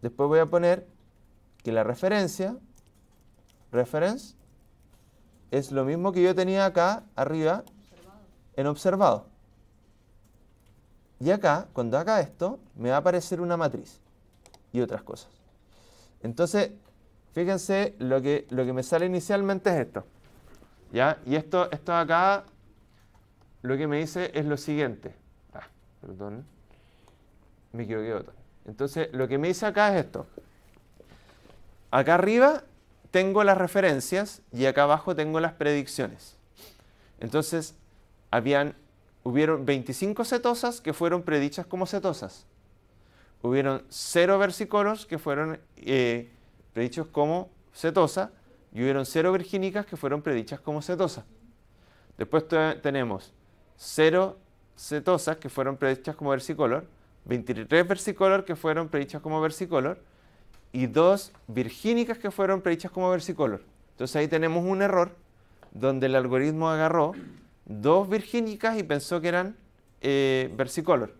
después voy a poner que la referencia, reference, es lo mismo que yo tenía acá arriba en observado. Y acá, cuando haga esto, me va a aparecer una matriz y otras cosas. Entonces, fíjense, lo que, lo que me sale inicialmente es esto. ¿ya? Y esto, esto acá, lo que me dice es lo siguiente. Ah, perdón, me equivoqué Entonces, lo que me dice acá es esto. Acá arriba tengo las referencias y acá abajo tengo las predicciones. Entonces, habían, hubieron 25 cetosas que fueron predichas como cetosas. Hubieron 0 versicolos que fueron eh, predichos como cetosa y hubieron 0 virginicas que fueron predichas como cetosa. Después tenemos 0 cetosas que fueron predichas como versicolor, 23 versicolor que fueron predichas como versicolor, y dos virgínicas que fueron predichas como versicolor. Entonces ahí tenemos un error donde el algoritmo agarró dos virgínicas y pensó que eran eh, versicolor.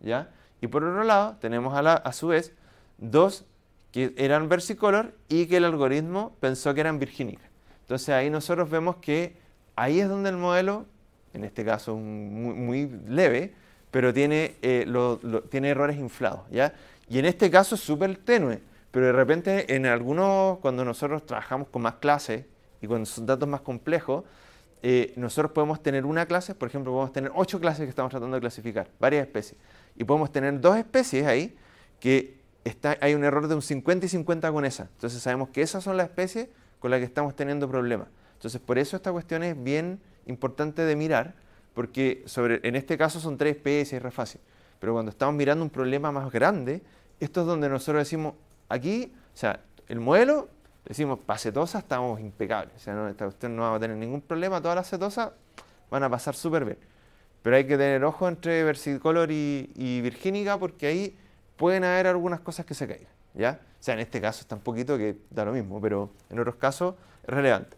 ¿ya? Y por otro lado tenemos a, a su vez dos que eran versicolor y que el algoritmo pensó que eran virgínicas. Entonces ahí nosotros vemos que ahí es donde el modelo, en este caso muy, leve, pero tiene, eh, tiene errores inflados. ¿ya? Y en este caso es súper tenue, pero de repente, en algunos, cuando nosotros trabajamos con más clases y con son datos más complejos, eh, nosotros podemos tener una clase, por ejemplo, podemos tener ocho clases que estamos tratando de clasificar, varias especies. Y podemos tener dos especies ahí que está, hay un error de un 50 y 50 con esa. Entonces sabemos que esas son las especies con las que estamos teniendo problemas. Entonces, por eso esta cuestión es bien importante de mirar, porque sobre, en este caso son tres especies, es re fácil. Pero cuando estamos mirando un problema más grande, esto es donde nosotros decimos, Aquí, o sea, el modelo, decimos, para cetosa estamos impecables. O sea, no, esta no va a tener ningún problema, todas las cetosas van a pasar súper bien. Pero hay que tener ojo entre versicolor y, y virgínica porque ahí pueden haber algunas cosas que se caigan, ¿ya? O sea, en este caso está un poquito que da lo mismo, pero en otros casos es relevante.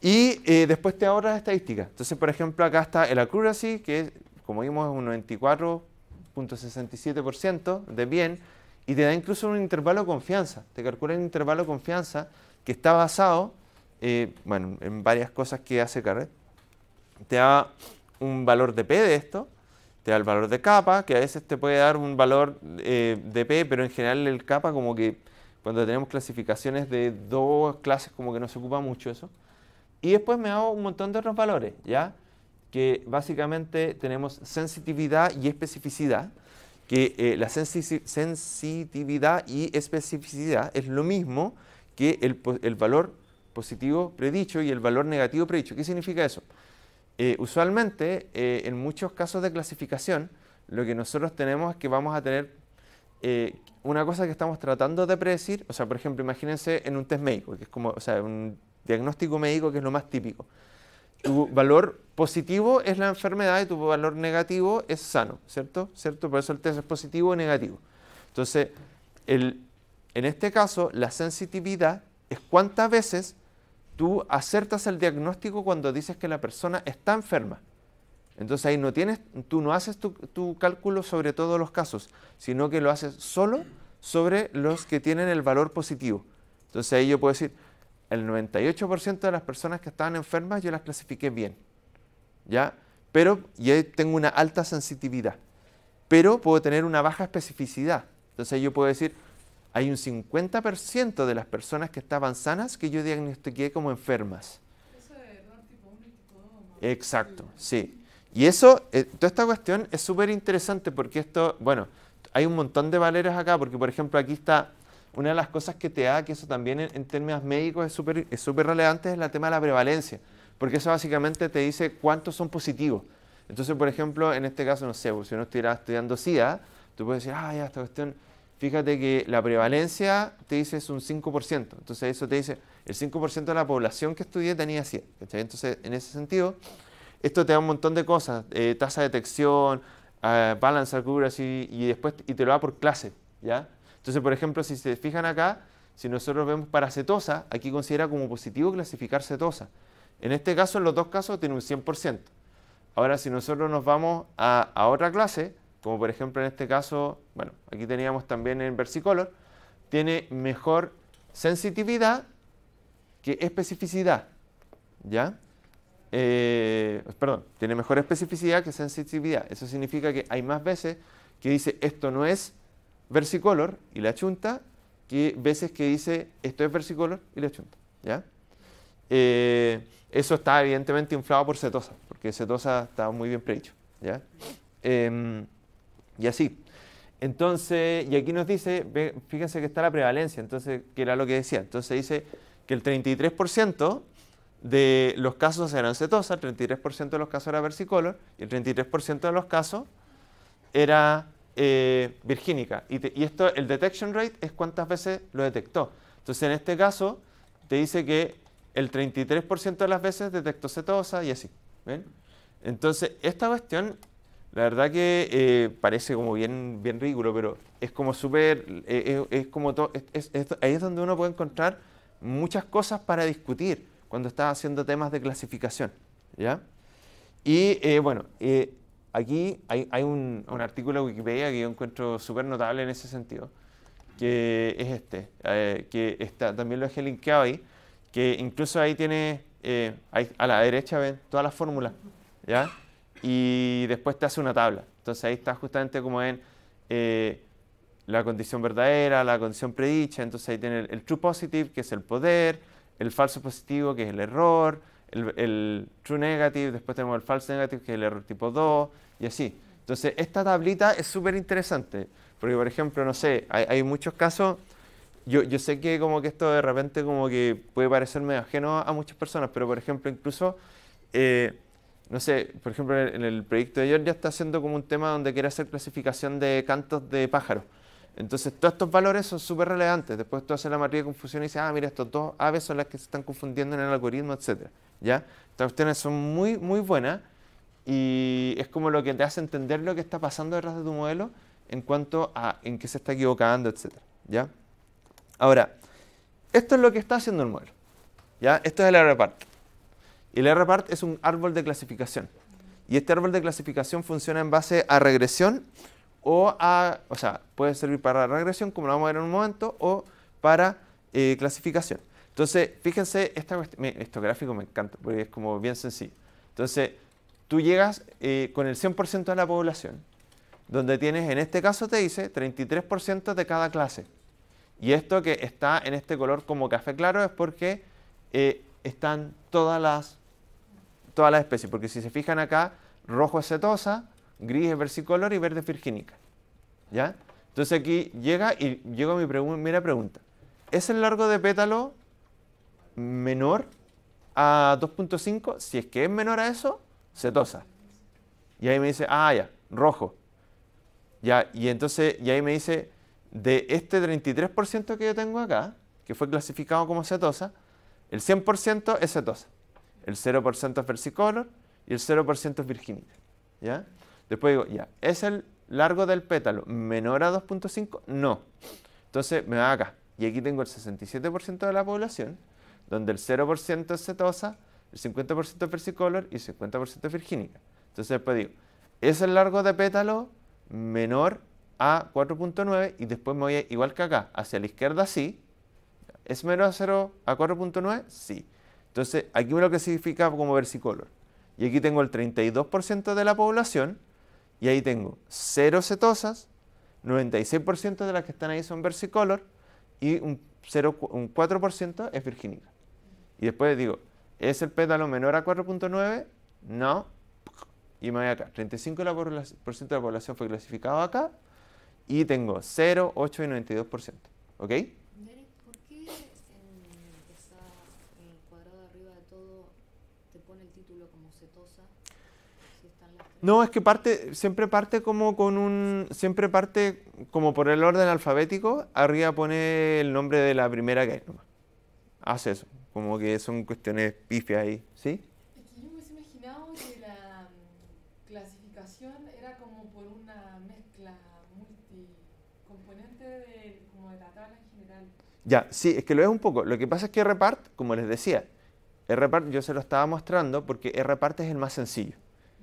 Y eh, después te ahorras estadísticas. Entonces, por ejemplo, acá está el accuracy, que como vimos es un 94.67% de bien, y te da incluso un intervalo de confianza, te calcula un intervalo de confianza que está basado, eh, bueno, en varias cosas que hace Carret, te da un valor de P de esto, te da el valor de capa, que a veces te puede dar un valor eh, de P, pero en general el capa como que cuando tenemos clasificaciones de dos clases como que no se ocupa mucho eso. Y después me da un montón de otros valores, ¿ya? Que básicamente tenemos sensitividad y especificidad, que eh, la sensitividad y especificidad es lo mismo que el, valor positivo predicho y el valor negativo predicho. ¿Qué significa eso? Eh, usualmente, eh, en muchos casos de clasificación, lo que nosotros tenemos es que vamos a tener una cosa que estamos tratando de predecir, o sea, por ejemplo, imagínense en un test médico, que es como, o sea, un diagnóstico médico que es lo más típico. Tu valor Positivo es la enfermedad y tu valor negativo es sano, ¿cierto? ¿Cierto? Por eso el test es positivo o negativo. Entonces, en este caso, la sensitividad es cuántas veces tú acertas el diagnóstico cuando dices que la persona está enferma. Entonces ahí no tienes, tú no haces tu, tu, cálculo sobre todos los casos, sino que lo haces solo sobre los que tienen el valor positivo. Entonces ahí yo puedo decir, el 98% de las personas que estaban enfermas yo las clasifiqué bien. ¿ya? Pero yo tengo una alta sensitividad, pero puedo tener una baja especificidad. Entonces yo puedo decir, hay un 50% de las personas que estaban sanas que yo diagnostiqué como enfermas. Eso Exacto, sí. Y eso, eh, toda esta cuestión es súper interesante porque esto, bueno, hay un montón de valores acá, porque por ejemplo aquí está una de las cosas que te da, que eso también en, términos médicos es súper es relevante, es el tema de la prevalencia porque eso básicamente te dice cuántos son positivos. Entonces, por ejemplo, en este caso, no sé, pues, si uno estuviera estudiando SIDA, tú puedes decir, ah, ya, esta cuestión, fíjate que la prevalencia te dice es un 5%. Entonces, eso te dice, el 5% de la población que estudié tenía SIDA. Entonces, en ese sentido, esto te da un montón de cosas, eh, tasa de detección, eh, balance accuracy, y, después y te lo da por clase, ¿ya? Entonces, por ejemplo, si se fijan acá, si nosotros vemos para cetosa, aquí considera como positivo clasificar cetosa. En este caso, en los dos casos, tiene un 100%. Ahora, si nosotros nos vamos a, otra clase, como por ejemplo en este caso, bueno, aquí teníamos también en versicolor, tiene mejor sensitividad que especificidad, ¿ya? Eh, perdón, tiene mejor especificidad que sensitividad. Eso significa que hay más veces que dice esto no es versicolor y la chunta que veces que dice esto es versicolor y la chunta, ¿ya? Eh, eso está evidentemente inflado por cetosa, porque cetosa está muy bien predicho. ¿ya? Em, y así. Entonces, y aquí nos dice, fíjense que está la prevalencia, entonces, que era lo que decía. Entonces dice que el 33% de los casos eran cetosa, el 33% de los casos era versicolor y el 33% de los casos era eh, virgínica. Y, y, esto, el detection rate es cuántas veces lo detectó. Entonces, en este caso, te dice que el 33% de las veces detectó cetosa y así. Entonces, esta cuestión, la verdad que eh, parece como bien, bien ridículo, pero es como súper, eh, es, como todo, ahí es donde uno puede encontrar muchas cosas para discutir cuando está haciendo temas de clasificación. ¿ya? Y eh, bueno, aquí hay, un, artículo de Wikipedia que yo encuentro súper notable en ese sentido, que es este, que está, también lo dejé linkeado ahí, que incluso ahí tiene, eh, a la derecha ven todas las fórmulas, ¿ya? Y después te hace una tabla. Entonces ahí está justamente como en eh, la condición verdadera, la condición predicha, entonces ahí tiene el, true positive, que es el poder, el falso positivo, que es el error, el, true negative, después tenemos el falso negative, que es el error tipo 2, y así. Entonces, esta tablita es súper interesante, porque por ejemplo, no sé, hay, hay muchos casos yo, yo, sé que como que esto de repente como que puede parecer medio ajeno a muchas personas, pero por ejemplo incluso, eh, no sé, por ejemplo en el, proyecto de ya está haciendo como un tema donde quiere hacer clasificación de cantos de pájaros. Entonces todos estos valores son súper relevantes. Después tú haces la matriz de confusión y dices, ah, mira, estos dos aves son las que se están confundiendo en el algoritmo, etc. ¿Ya? Estas cuestiones son muy, muy buenas y es como lo que te hace entender lo que está pasando detrás de tu modelo en cuanto a en qué se está equivocando, etc. ¿Ya? Ahora, esto es lo que está haciendo el modelo. ¿ya? Esto es el R-part. Y el R-part es un árbol de clasificación. Y este árbol de clasificación funciona en base a regresión o a, o sea, puede servir para regresión, como lo vamos a ver en un momento, o para eh, clasificación. Entonces, fíjense, esta, esto gráfico me encanta, porque es como bien sencillo. Entonces, tú llegas eh, con el 100% de la población, donde tienes, en este caso te dice, 33% de cada clase. Y esto que está en este color como café claro es porque eh, están todas las, especies. Porque si se fijan acá, rojo es setosa, gris es versicolor y verde es virginica. ¿Ya? Entonces aquí llega y a mi primera pregunta. ¿Es el largo de pétalo menor a 2.5? Si es que es menor a eso, setosa. Y ahí me dice, ah, ya, rojo. Ya, y entonces, y ahí me dice, de este 33% que yo tengo acá, que fue clasificado como cetosa, el 100% es cetosa, el 0% es versicolor y el 0% es virginita. ¿ya? Después digo, ya, ¿es el largo del pétalo menor a 2.5? No. Entonces me va acá. Y aquí tengo el 67% de la población, donde el 0% es cetosa, el 50% es versicolor y el 50% es virgínica. Entonces después digo, ¿es el largo de pétalo menor a a 4.9 y después me voy igual que acá, hacia la izquierda sí. ¿Es menor a 0 a 4.9? Sí. Entonces aquí me lo clasifica como versicolor. Y aquí tengo el 32% de la población y ahí tengo 0 cetosas, 96% de las que están ahí son versicolor y un, 0, un 4% es virginica. Y después digo, ¿es el pétalo menor a 4.9? No. Y me voy acá. 35% de la población fue clasificado acá y tengo 0, 8 y 92%. ¿Ok? No, es que parte, siempre parte como con un, siempre parte como por el orden alfabético, arriba pone el nombre de la primera que hay Hace eso, como que son cuestiones pifias ahí, ¿sí? Ya, sí, es que lo es un poco. Lo que pasa es que Repart, como les decía, Repart yo se lo estaba mostrando porque Repart es el más sencillo.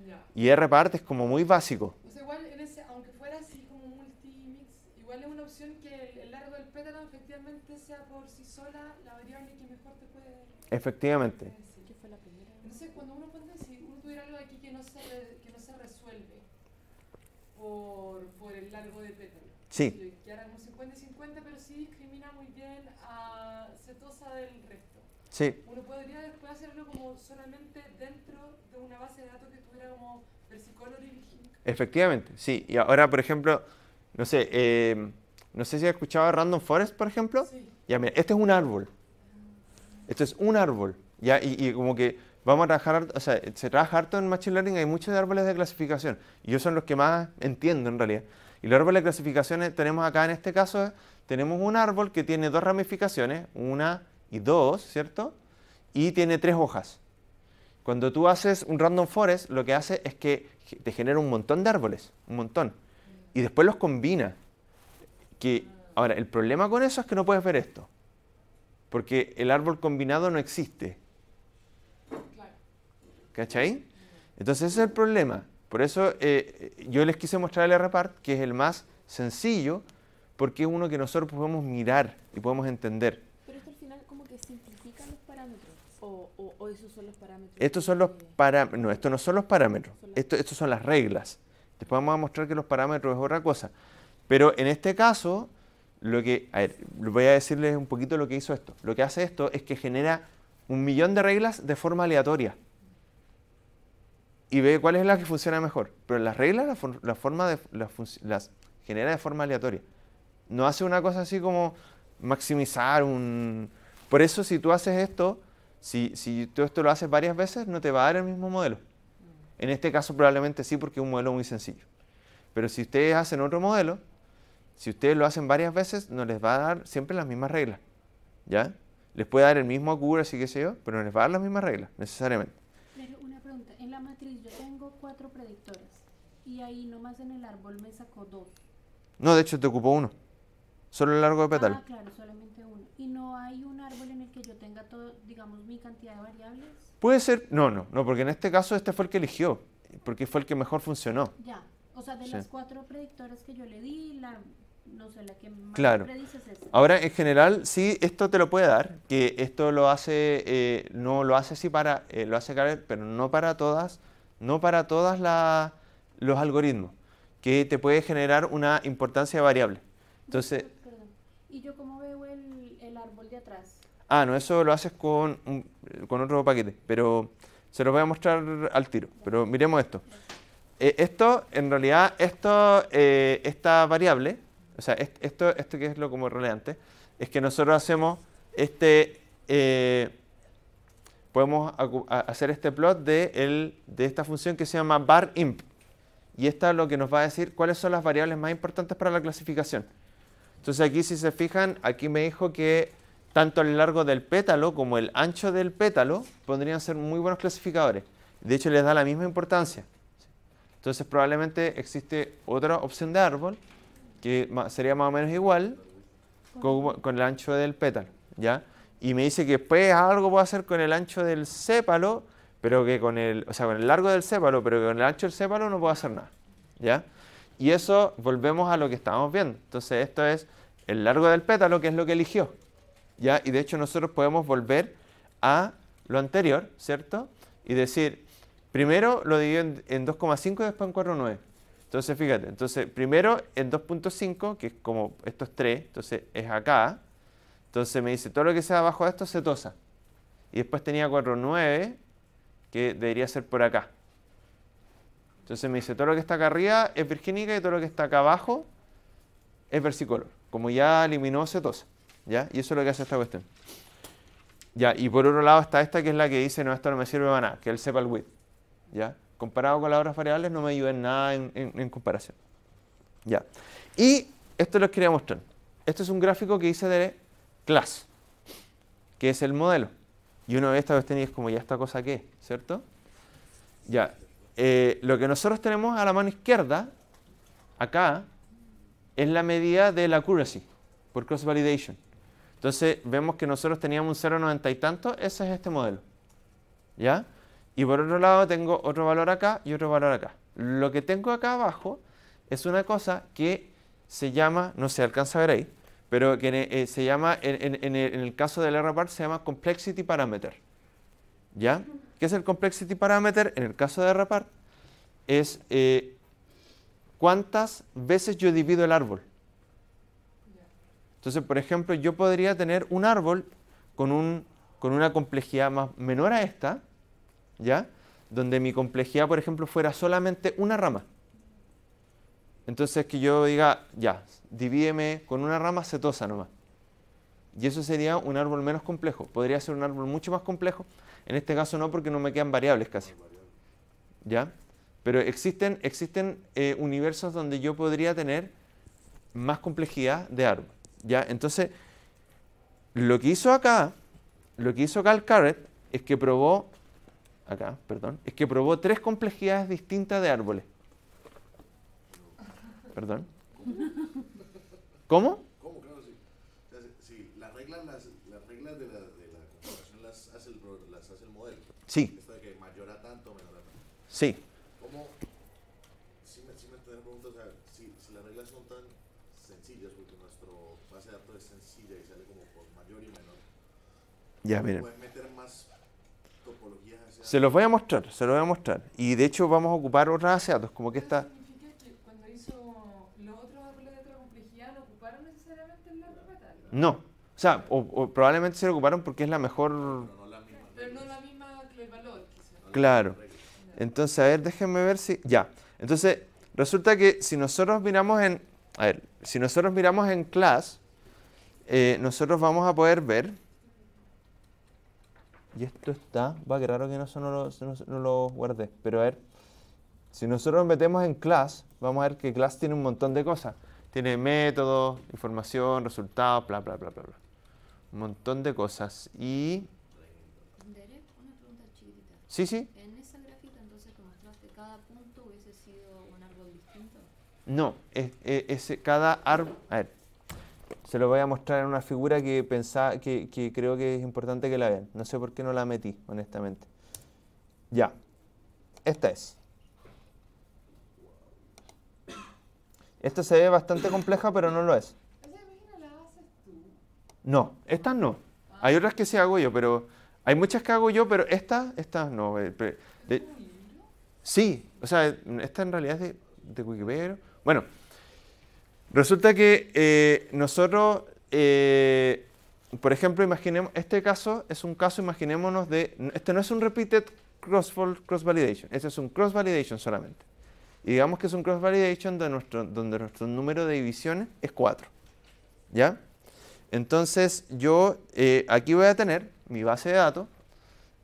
Ya. Y Repart es como muy básico. O sea, igual en ese, aunque fuera así como multimix, igual es una opción que el, largo del pétalo efectivamente sea por sí sola la variable que mejor te puede... Efectivamente. fue Entonces, cuando uno puede si uno tuviera algo aquí que no se, resuelve por, por el largo de pétalo. Sí. del resto. Sí. Uno podría después hacerlo como solamente dentro de una base de datos que tuviera como versicolor y Efectivamente, sí. Y ahora, por ejemplo, no sé, eh, no sé si has escuchado Random Forest, por ejemplo. Sí. Ya, mira, este es un árbol. Esto es un árbol. Ya, y, como que vamos a trabajar, o sea, se trabaja harto en Machine Learning, hay muchos árboles de clasificación. Y yo son los que más entiendo en realidad. Y los árboles de clasificación tenemos acá en este caso, tenemos un árbol que tiene dos ramificaciones, una y dos, ¿cierto? Y tiene tres hojas. Cuando tú haces un random forest, lo que hace es que te genera un montón de árboles, un montón, y después los combina. Que, ahora, el problema con eso es que no puedes ver esto, porque el árbol combinado no existe. ¿Cachai? Entonces ese es el problema. Por eso eh, yo les quise mostrar el R-part, que es el más sencillo, porque es uno que nosotros podemos mirar y podemos entender simplifican los parámetros? ¿O, esos son los parámetros? Estos son los parámetros. No, estos no son los parámetros. estos son las ah. reglas. Después vamos a mostrar que los parámetros es otra cosa. Pero en este caso, lo que. A ver, voy a decirles un poquito lo que hizo esto. Lo que hace esto es que genera un millón de reglas de forma aleatoria. Y ve cuál es la que funciona mejor. Pero las reglas la forma de, las genera de forma aleatoria. No hace una cosa así como maximizar un, por eso si tú haces esto, si, si tú esto lo haces varias veces, no te va a dar el mismo modelo. En este caso probablemente sí, porque es un modelo muy sencillo. Pero si ustedes hacen otro modelo, si ustedes lo hacen varias veces, no les va a dar siempre las mismas reglas. ¿Ya? Les puede dar el mismo así que sé yo, pero no les va a dar las mismas reglas, necesariamente. Pero una pregunta, en la matriz yo tengo cuatro predictores y ahí nomás en el árbol me sacó dos. No, de hecho te ocupó uno. Solo el largo de petal. Ah, claro, solamente uno. ¿Y no hay un árbol en el que yo tenga todo, digamos, mi cantidad de variables? Puede ser, no, no, no, porque en este caso este fue el que eligió, porque fue el que mejor funcionó. Ya, o sea, de las cuatro predictoras que yo le di, la, no sé, la que más predices predice es esta. Ahora, en general, sí, esto te lo puede dar, que esto lo hace, eh, no lo hace así para, eh, lo hace caer, pero no para todas, no para todas la, los algoritmos, que te puede generar una importancia de variable. Entonces, ¿Y yo cómo veo el, árbol de atrás? Ah, no, eso lo haces con, otro paquete, pero se lo voy a mostrar al tiro. Pero miremos esto. Eh, esto, en realidad, esto, eh, esta variable, o sea, esto, esto que es lo como relevante, es que nosotros hacemos este, eh, podemos hacer este plot de, el, de esta función que se llama bar imp. Y esta es lo que nos va a decir cuáles son las variables más importantes para la clasificación. Entonces aquí si se fijan, aquí me dijo que tanto el largo del pétalo como el ancho del pétalo podrían ser muy buenos clasificadores. De hecho les da la misma importancia. Entonces probablemente existe otra opción de árbol que sería más o menos igual con, el ancho del pétalo. ¿ya? Y me dice que después pues, algo puedo hacer con el ancho del sépalo, pero que con el, o sea, con el largo del sépalo, pero que con el ancho del sépalo no puedo hacer nada. ¿ya? Y eso volvemos a lo que estábamos viendo. Entonces esto es el largo del pétalo, que es lo que eligió. ¿ya? Y de hecho nosotros podemos volver a lo anterior, ¿cierto? Y decir, primero lo divido en, 2,5 y después en 4,9. Entonces fíjate, entonces primero en 2.5, que es como estos 3, entonces es acá. Entonces me dice, todo lo que sea abajo de esto se tosa. Y después tenía 4,9, que debería ser por acá. Entonces me dice, todo lo que está acá arriba es virgínica y todo lo que está acá abajo es versicolor, como ya eliminó cetosa. ¿ya? Y eso es lo que hace esta cuestión. Ya, y por otro lado está esta que es la que dice, no, esto no me sirve para nada, que es el sepal width. ¿ya? Comparado con las otras variables no me ayuda en nada en, comparación. ¿ya? Y esto les quería mostrar. Esto es un gráfico que hice de class, que es el modelo. Y uno vez esta cuestión es como, ¿ya esta cosa qué? ¿Cierto? Ya, eh, lo que nosotros tenemos a la mano izquierda, acá, es la medida de la accuracy por cross-validation. Entonces vemos que nosotros teníamos un 0,90 y tanto, ese es este modelo. ¿Ya? Y por otro lado tengo otro valor acá y otro valor acá. Lo que tengo acá abajo es una cosa que se llama, no se alcanza a ver ahí, pero que eh, se llama, en, el, caso del error bar se llama Complexity Parameter. ¿Ya? ¿Qué es el Complexity Parameter? En el caso de RAPAR, es eh, cuántas veces yo divido el árbol. Entonces, por ejemplo, yo podría tener un árbol con, un, con una complejidad más, menor a esta, ¿ya? Donde mi complejidad, por ejemplo, fuera solamente una rama. Entonces que yo diga, ya, divídeme con una rama setosa nomás. Y eso sería un árbol menos complejo. Podría ser un árbol mucho más complejo en este caso no, porque no me quedan variables casi. ¿Ya? Pero existen, existen eh, universos donde yo podría tener más complejidad de árbol. ¿Ya? Entonces, lo que hizo acá, lo que hizo acá el es que probó, acá, perdón, es que probó tres complejidades distintas de árboles. ¿Perdón? ¿Cómo? Sí. Esto de que mayor tanto, menor a tanto. Sí. ¿Cómo? Si me, si me pregunta, si, si, las reglas son tan sencillas, porque nuestro base de datos es sencilla y sale como por mayor y menor. Ya, miren. Pueden meter más topologías hacia Se los voy a mostrar, se los voy a mostrar. Y de hecho vamos a ocupar otras base de datos, como que esta... No. O sea, o, probablemente se lo ocuparon porque es la mejor Claro. Entonces, a ver, déjenme ver si... Ya. Entonces, resulta que si nosotros miramos en... A ver, si nosotros miramos en class, eh, nosotros vamos a poder ver... Y esto está... Va, qué raro que no, no, no lo guardé. Pero a ver, si nosotros metemos en class, vamos a ver que class tiene un montón de cosas. Tiene métodos, información, resultados, bla, bla, bla, bla, bla. Un montón de cosas. Y Sí, sí. En esa gráfica entonces que mostraste, cada punto hubiese sido un árbol distinto. No, es, cada árbol. A ver, se lo voy a mostrar en una figura que, que, que creo que es importante que la vean. No sé por qué no la metí, honestamente. Ya, esta es. Esta se ve bastante compleja, pero no lo es. la haces tú? No, estas no. Hay otras que sí hago yo, pero hay muchas que hago yo, pero esta esta no. Eh, sí, o sea, esta en realidad es de, Wikipedia. Bueno, resulta que eh, nosotros, eh, por ejemplo, imaginemos, este caso es un caso, imaginémonos de, este no es un repeated cross, cross validation, este es un cross validation solamente. Y digamos que es un cross validation de nuestro, donde nuestro número de divisiones es 4. ¿Ya? Entonces yo aquí voy a tener mi base de datos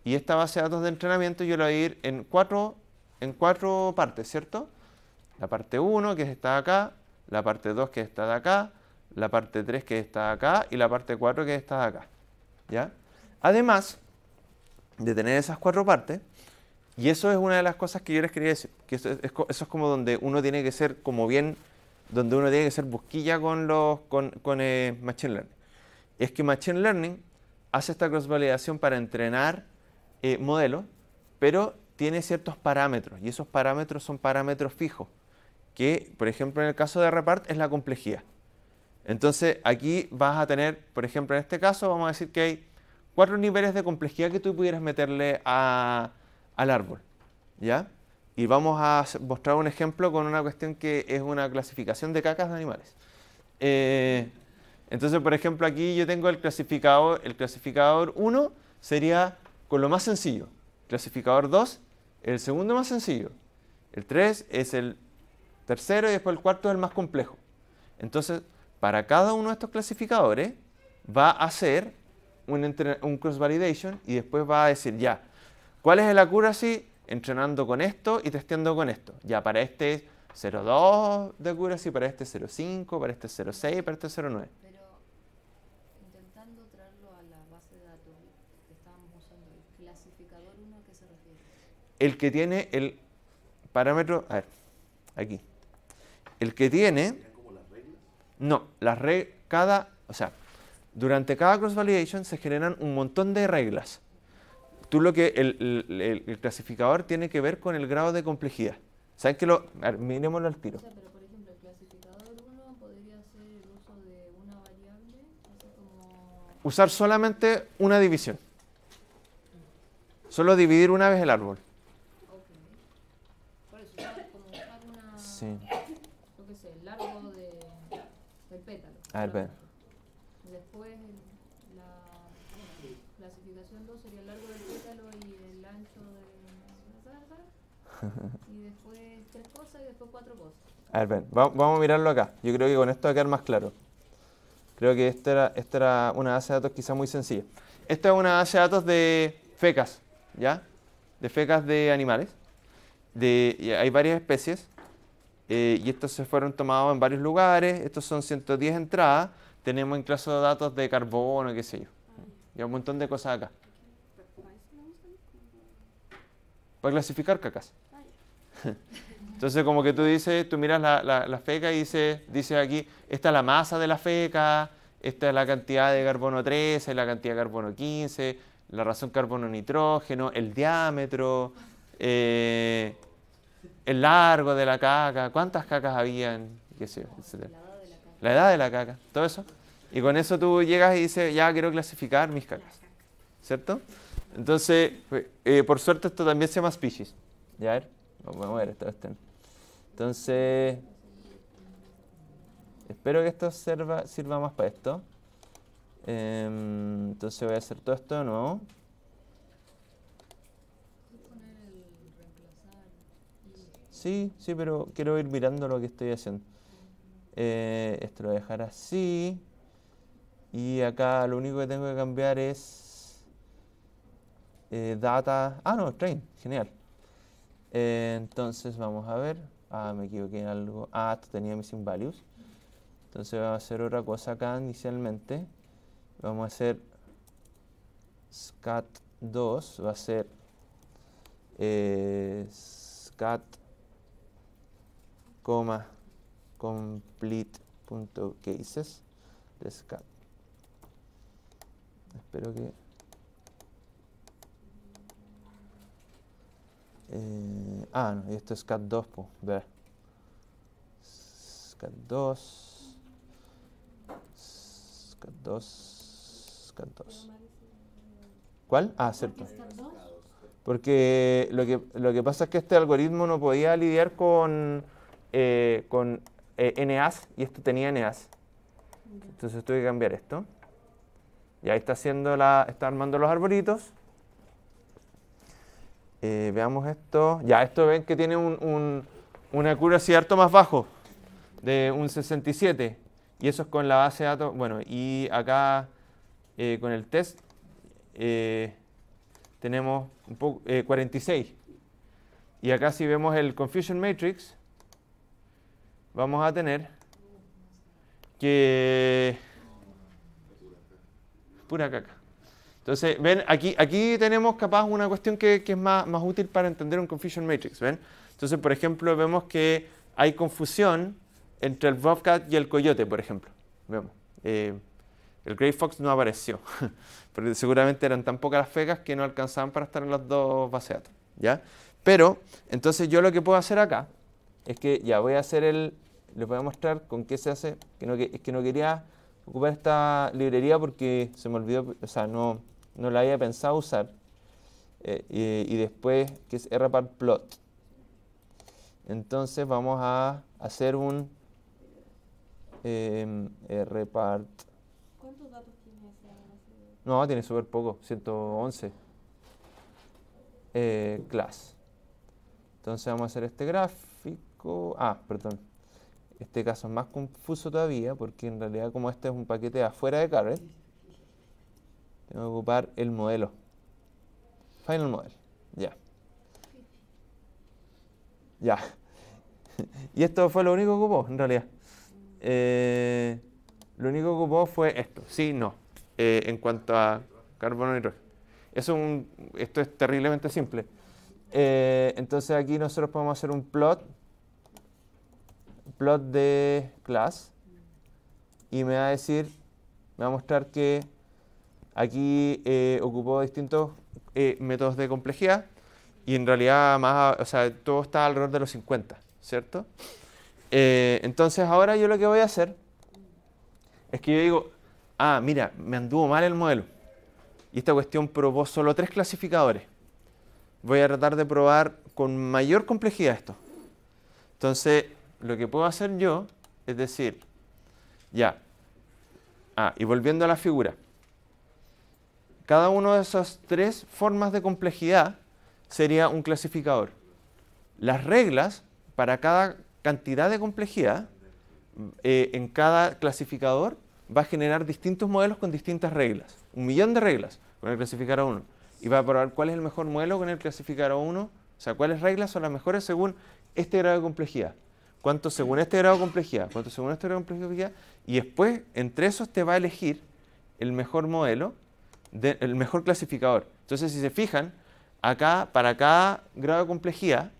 y esta base de datos de entrenamiento yo la voy a ir en cuatro, en cuatro partes, ¿cierto? La parte 1 que está acá, la parte 2 que está acá, la parte 3 que está acá y la parte 4 que está acá. ¿ya? Además de tener esas cuatro partes, y eso es una de las cosas que yo les quería decir, que eso es, como donde uno tiene que ser como bien, donde uno tiene que ser busquilla con los con, con eh, Machine Learning. Es que Machine Learning hace esta cross-validación para entrenar eh, modelos, pero tiene ciertos parámetros y esos parámetros son parámetros fijos, que por ejemplo en el caso de Repart es la complejidad. Entonces aquí vas a tener, por ejemplo en este caso vamos a decir que hay cuatro niveles de complejidad que tú pudieras meterle al árbol, ¿ya? Y vamos a mostrar un ejemplo con una cuestión que es una clasificación de cacas de animales. Eh, entonces, por ejemplo, aquí yo tengo el clasificador, el clasificador 1 sería con lo más sencillo. Clasificador 2, el segundo más sencillo. El 3 es el tercero y después el cuarto es el más complejo. Entonces, para cada uno de estos clasificadores va a hacer un, un cross-validation y después va a decir, ya, ¿cuál es el accuracy? Entrenando con esto y testeando con esto. Ya, para este 0.2 de accuracy, para este 0.5, para este 0.6, para este 0.9. el que tiene el parámetro, a ver, aquí. El que tiene... No, las reglas, cada, o sea, durante cada cross-validation se generan un montón de reglas. Tú lo que, el, clasificador tiene que ver con el grado de complejidad. ¿Saben que lo, a miremoslo al tiro. usar solamente una división. Solo dividir una vez el árbol. Sí. Yo qué el largo del pétalo. A ah, ver, Después la clasificación 2 sería el largo del pétalo y el ancho de la del... Y después tres cosas y después cuatro cosas. A ver, vamos a mirarlo acá. Yo creo que con esto va a quedar más claro. Creo que esta era, esta era una base de datos quizá muy sencilla. Esta es una base de datos de fecas, ¿ya? De fecas de animales. De, hay varias especies eh, y estos se fueron tomados en varios lugares, estos son 110 entradas, tenemos de datos de carbono, qué sé yo, y un montón de cosas acá. Para clasificar cacas. Entonces como que tú dices, tú miras la, feca y dices, aquí, esta es la masa de la feca, esta es la cantidad de carbono 13, la cantidad de carbono 15, la razón carbono-nitrógeno, el diámetro, eh, el largo de la caca, cuántas cacas habían, qué sé, etc. La edad de la caca, todo eso. Y con eso tú llegas y dices, ya quiero clasificar mis cacas. ¿Cierto? Entonces, pues, eh, por suerte esto también se llama species. Ya ver, vamos a ver Entonces, espero que esto sirva, sirva más para esto. Em, entonces voy a hacer todo esto de nuevo. Sí, sí, pero quiero ir mirando lo que estoy haciendo. Eh, esto lo voy a dejar así. Y acá lo único que tengo que cambiar es eh, data. Ah, no, train. Genial. Eh, entonces vamos a ver. Ah, me equivoqué en algo. Ah, tenía missing values. Entonces vamos a hacer otra cosa acá inicialmente. Vamos a hacer scat2. Va a ser eh, scat coma complete.cases de SCAD. Espero que... Eh, ah, no, y esto es scad 2, pues, ver. scad 2. scad 2. scad 2. ¿Cuál? Ah, cierto. Porque lo que, lo que pasa es que este algoritmo no podía lidiar con eh, con eh, NAs y esto tenía NAs. Entonces tuve que cambiar esto. Y ahí está, haciendo la, está armando los arbolitos. Eh, veamos esto. Ya, esto ven que tiene un, una curva cierto más bajo, de un 67. Y eso es con la base de datos. Bueno, y acá con el test tenemos un 46. Y acá si vemos el confusion matrix, vamos a tener que... Pura caca. Entonces, ven, aquí, aquí tenemos capaz una cuestión que, es más, útil para entender un confusion matrix, ¿ven? Entonces, por ejemplo, vemos que hay confusión entre el bobcat y el coyote, por ejemplo. Vemos. Eh, el Grey Fox no apareció, porque seguramente eran tan pocas las fecas que no alcanzaban para estar en los dos baseatos, ¿ya? Pero, entonces yo lo que puedo hacer acá es que ya voy a hacer el, les voy a mostrar con qué se hace. Que no, es que no quería ocupar esta librería porque se me olvidó, o sea, no, no la había pensado usar. Eh, y, después, que es rpart plot. Entonces vamos a hacer un eh, em, rpart. ¿Cuántos datos tiene No, tiene súper poco, 111. Eh, class. Entonces vamos a hacer este gráfico. Ah, perdón. Este caso es más confuso todavía porque en realidad como este es un paquete afuera de carret tengo que ocupar el modelo. Final model. Ya. Ya. y esto fue lo único que ocupó, en realidad. Eh, lo único que ocupó fue esto. Sí, no. Eh, en cuanto a carbono y rojo Es un, esto es terriblemente simple. Eh, entonces aquí nosotros podemos hacer un plot plot de class y me va a decir, me va a mostrar que aquí eh, ocupó distintos eh, métodos de complejidad y en realidad más, o sea, todo está alrededor de los 50, ¿cierto? Eh, entonces ahora yo lo que voy a hacer es que yo digo, ah, mira, me anduvo mal el modelo y esta cuestión probó solo tres clasificadores. Voy a tratar de probar con mayor complejidad esto. Entonces, lo que puedo hacer yo es decir, ya, ah, y volviendo a la figura, cada una de esas tres formas de complejidad sería un clasificador. Las reglas para cada cantidad de complejidad eh, en cada clasificador va a generar distintos modelos con distintas reglas, un millón de reglas con el clasificar a uno, y va a probar cuál es el mejor modelo con el clasificar a uno, o sea, cuáles reglas son las mejores según este grado de complejidad cuánto según este grado de complejidad, cuánto según este grado de complejidad, y después entre esos te va a elegir el mejor modelo, el mejor clasificador. Entonces, si se fijan, acá para cada grado de complejidad,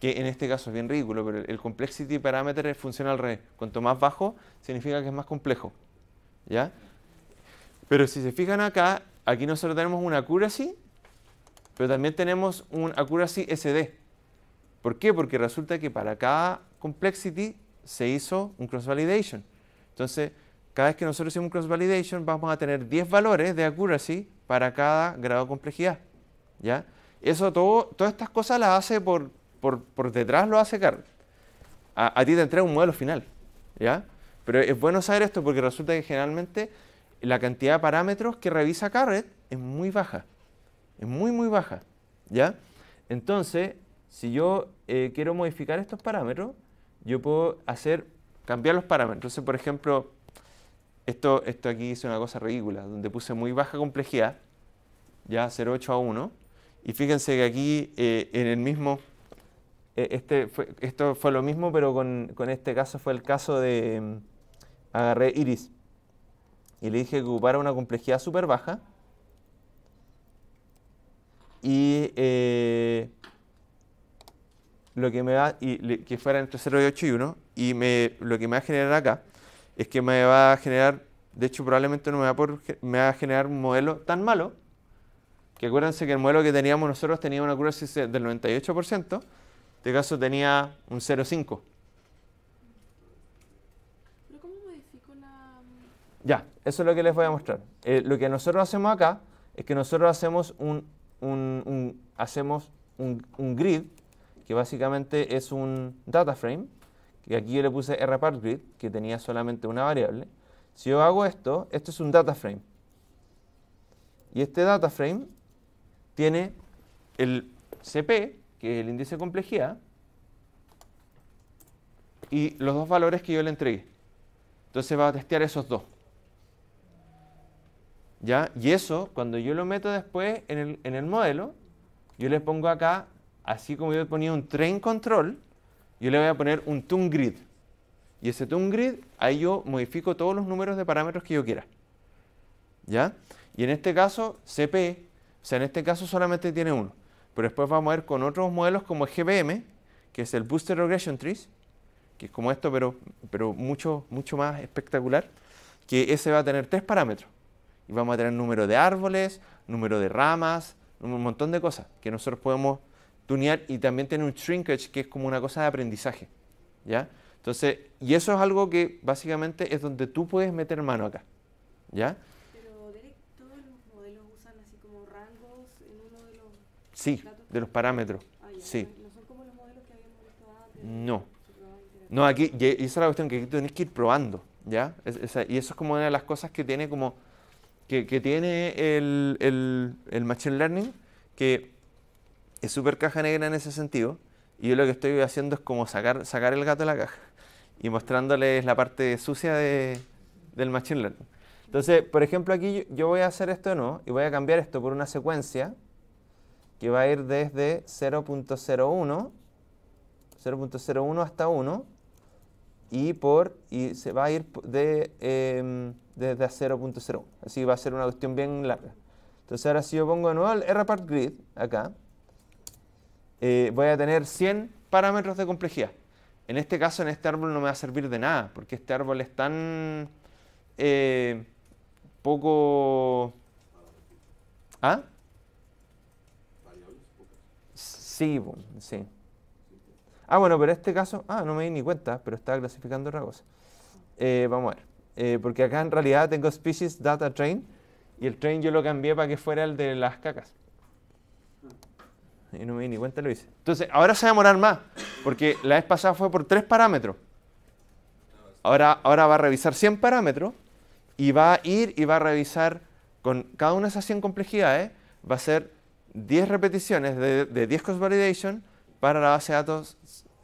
que en este caso es bien ridículo, pero el complexity parameter funciona al revés. Cuanto más bajo, significa que es más complejo. ¿Ya? Pero si se fijan acá, aquí nosotros tenemos un accuracy, pero también tenemos un accuracy SD. ¿Por qué? Porque resulta que para cada complexity se hizo un cross-validation. Entonces, cada vez que nosotros hicimos un cross-validation, vamos a tener 10 valores de accuracy para cada grado de complejidad. ¿ya? Eso todo, todas estas cosas las hace por, por, detrás, lo hace Carl. A, ti te entrega un modelo final. ¿ya? Pero es bueno saber esto porque resulta que generalmente la cantidad de parámetros que revisa Carret es muy baja. Es muy, muy baja. ¿ya? Entonces, si yo eh, quiero modificar estos parámetros, yo puedo hacer, cambiar los parámetros. Entonces, por ejemplo, esto, esto aquí hice una cosa ridícula, donde puse muy baja complejidad, ya 0,8 a 1, y fíjense que aquí eh, en el mismo, e, este esto fue lo mismo, pero con, este caso fue el caso de, mm, agarré Iris, y le dije que ocupara una complejidad súper baja, y eh, lo que me va, y, que fuera entre 0 y 8 y 1, y me, lo que me va a generar acá es que me va a generar, de hecho probablemente no me va, a me va a generar un modelo tan malo, que acuérdense que el modelo que teníamos nosotros tenía una accuracy del 98%, este caso tenía un 0,5. ¿Cómo la...? Mm? Ya, eso es lo que les voy a mostrar. Eh, lo que nosotros hacemos acá es que nosotros hacemos un, un, hacemos un, un grid que básicamente es un data frame, que aquí yo le puse rpartgrid, que tenía solamente una variable. Si yo hago esto, esto es un data frame. Y este data frame tiene el CP, que es el índice de complejidad, y los dos valores que yo le entregué. Entonces va a testear esos dos. ¿Ya? Y eso, cuando yo lo meto después en el, en el modelo, yo le pongo acá así como yo he ponido un train control, yo le voy a poner un tune grid. Y ese tune grid, ahí yo modifico todos los números de parámetros que yo quiera. ¿Ya? Y en este caso, CP, o sea, en este caso solamente tiene uno. Pero después vamos a ver con otros modelos como GBM, que es el Booster Regression Trees, que es como esto, pero, pero mucho, mucho más espectacular, que ese va a tener tres parámetros. Y vamos a tener número de árboles, número de ramas, un montón de cosas que nosotros podemos tunear y también tiene un shrinkage que es como una cosa de aprendizaje, ¿ya? Entonces, y eso es algo que básicamente es donde tú puedes meter mano acá, ¿ya? Pero Derek, todos los modelos usan así como rangos en uno de los Sí, de los parámetros. Ah, sí. No son como los modelos que habíamos visto antes. No. No, aquí, esa es la cuestión que aquí tenés que ir probando, ¿ya? y eso es como una de las cosas que tiene como, que, tiene el Machine Learning, que es súper caja negra en ese sentido. Y yo lo que estoy haciendo es como sacar, sacar el gato de la caja y mostrándoles la parte sucia del Machine Learning. Entonces, por ejemplo, aquí yo, voy a hacer esto no y voy a cambiar esto por una secuencia que va a ir desde 0.01, 0.01 hasta 1 y, por, y se va a ir de, em, desde 0.01. Así va a ser una cuestión bien larga. Entonces ahora si yo pongo de nuevo el R part grid acá, eh, voy a tener 100 parámetros de complejidad. En este caso, en este árbol no me va a servir de nada, porque este árbol es tan eh, poco... ¿Ah? Sí, sí. Ah, bueno, pero en este caso... Ah, no me di ni cuenta, pero estaba clasificando otra cosa. Eh, vamos a ver. porque acá en realidad tengo species data train y el train yo lo cambié para que fuera el de las cacas. Y no me di ni cuenta lo hice. Entonces, ahora se va a demorar más, porque la vez pasada fue por tres parámetros. Ahora, ahora va a revisar 100 parámetros y va a ir y va a revisar con cada una de esas 100 complejidades, va a ser 10 repeticiones de, 10 cost validation para la base de datos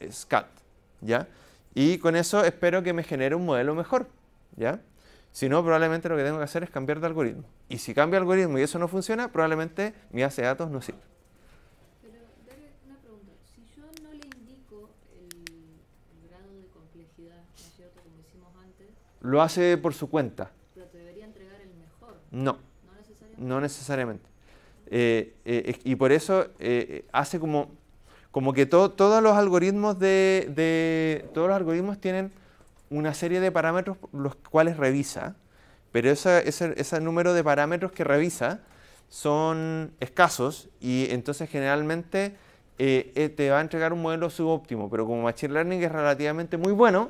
SCAT, ¿ya? Y con eso espero que me genere un modelo mejor, ¿ya? Si no, probablemente lo que tengo que hacer es cambiar de algoritmo. Y si cambio algoritmo y eso no funciona, probablemente mi base de datos no sirve. lo hace por su cuenta. Pero te debería entregar el mejor. No. No necesariamente. Eh, eh, y por eso eh, hace como, como que todos los algoritmos de, todos los algoritmos tienen una serie de parámetros los cuales revisa, pero ese, número de parámetros que revisa son escasos y entonces generalmente te va a entregar un modelo subóptimo, pero como Machine Learning es relativamente muy bueno,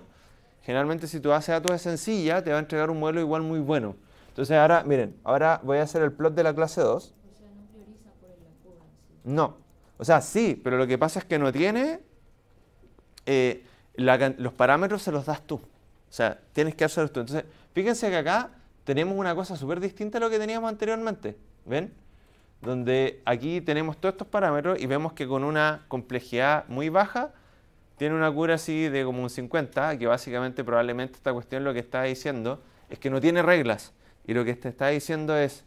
Generalmente si tú haces datos de sencilla, te va a entregar un modelo igual muy bueno. Entonces ahora, miren, ahora voy a hacer el plot de la clase 2. O sea, no prioriza por el acuerdo. No. O sea, sí, pero lo que pasa es que no tiene... Eh, los parámetros se los das tú. O sea, tienes que hacerlos tú. Entonces, fíjense que acá tenemos una cosa súper distinta a lo que teníamos anteriormente. ¿Ven? Donde aquí tenemos todos estos parámetros y vemos que con una complejidad muy baja tiene una cura así de como un 50, que básicamente probablemente esta cuestión lo que está diciendo es que no tiene reglas. Y lo que te está diciendo es,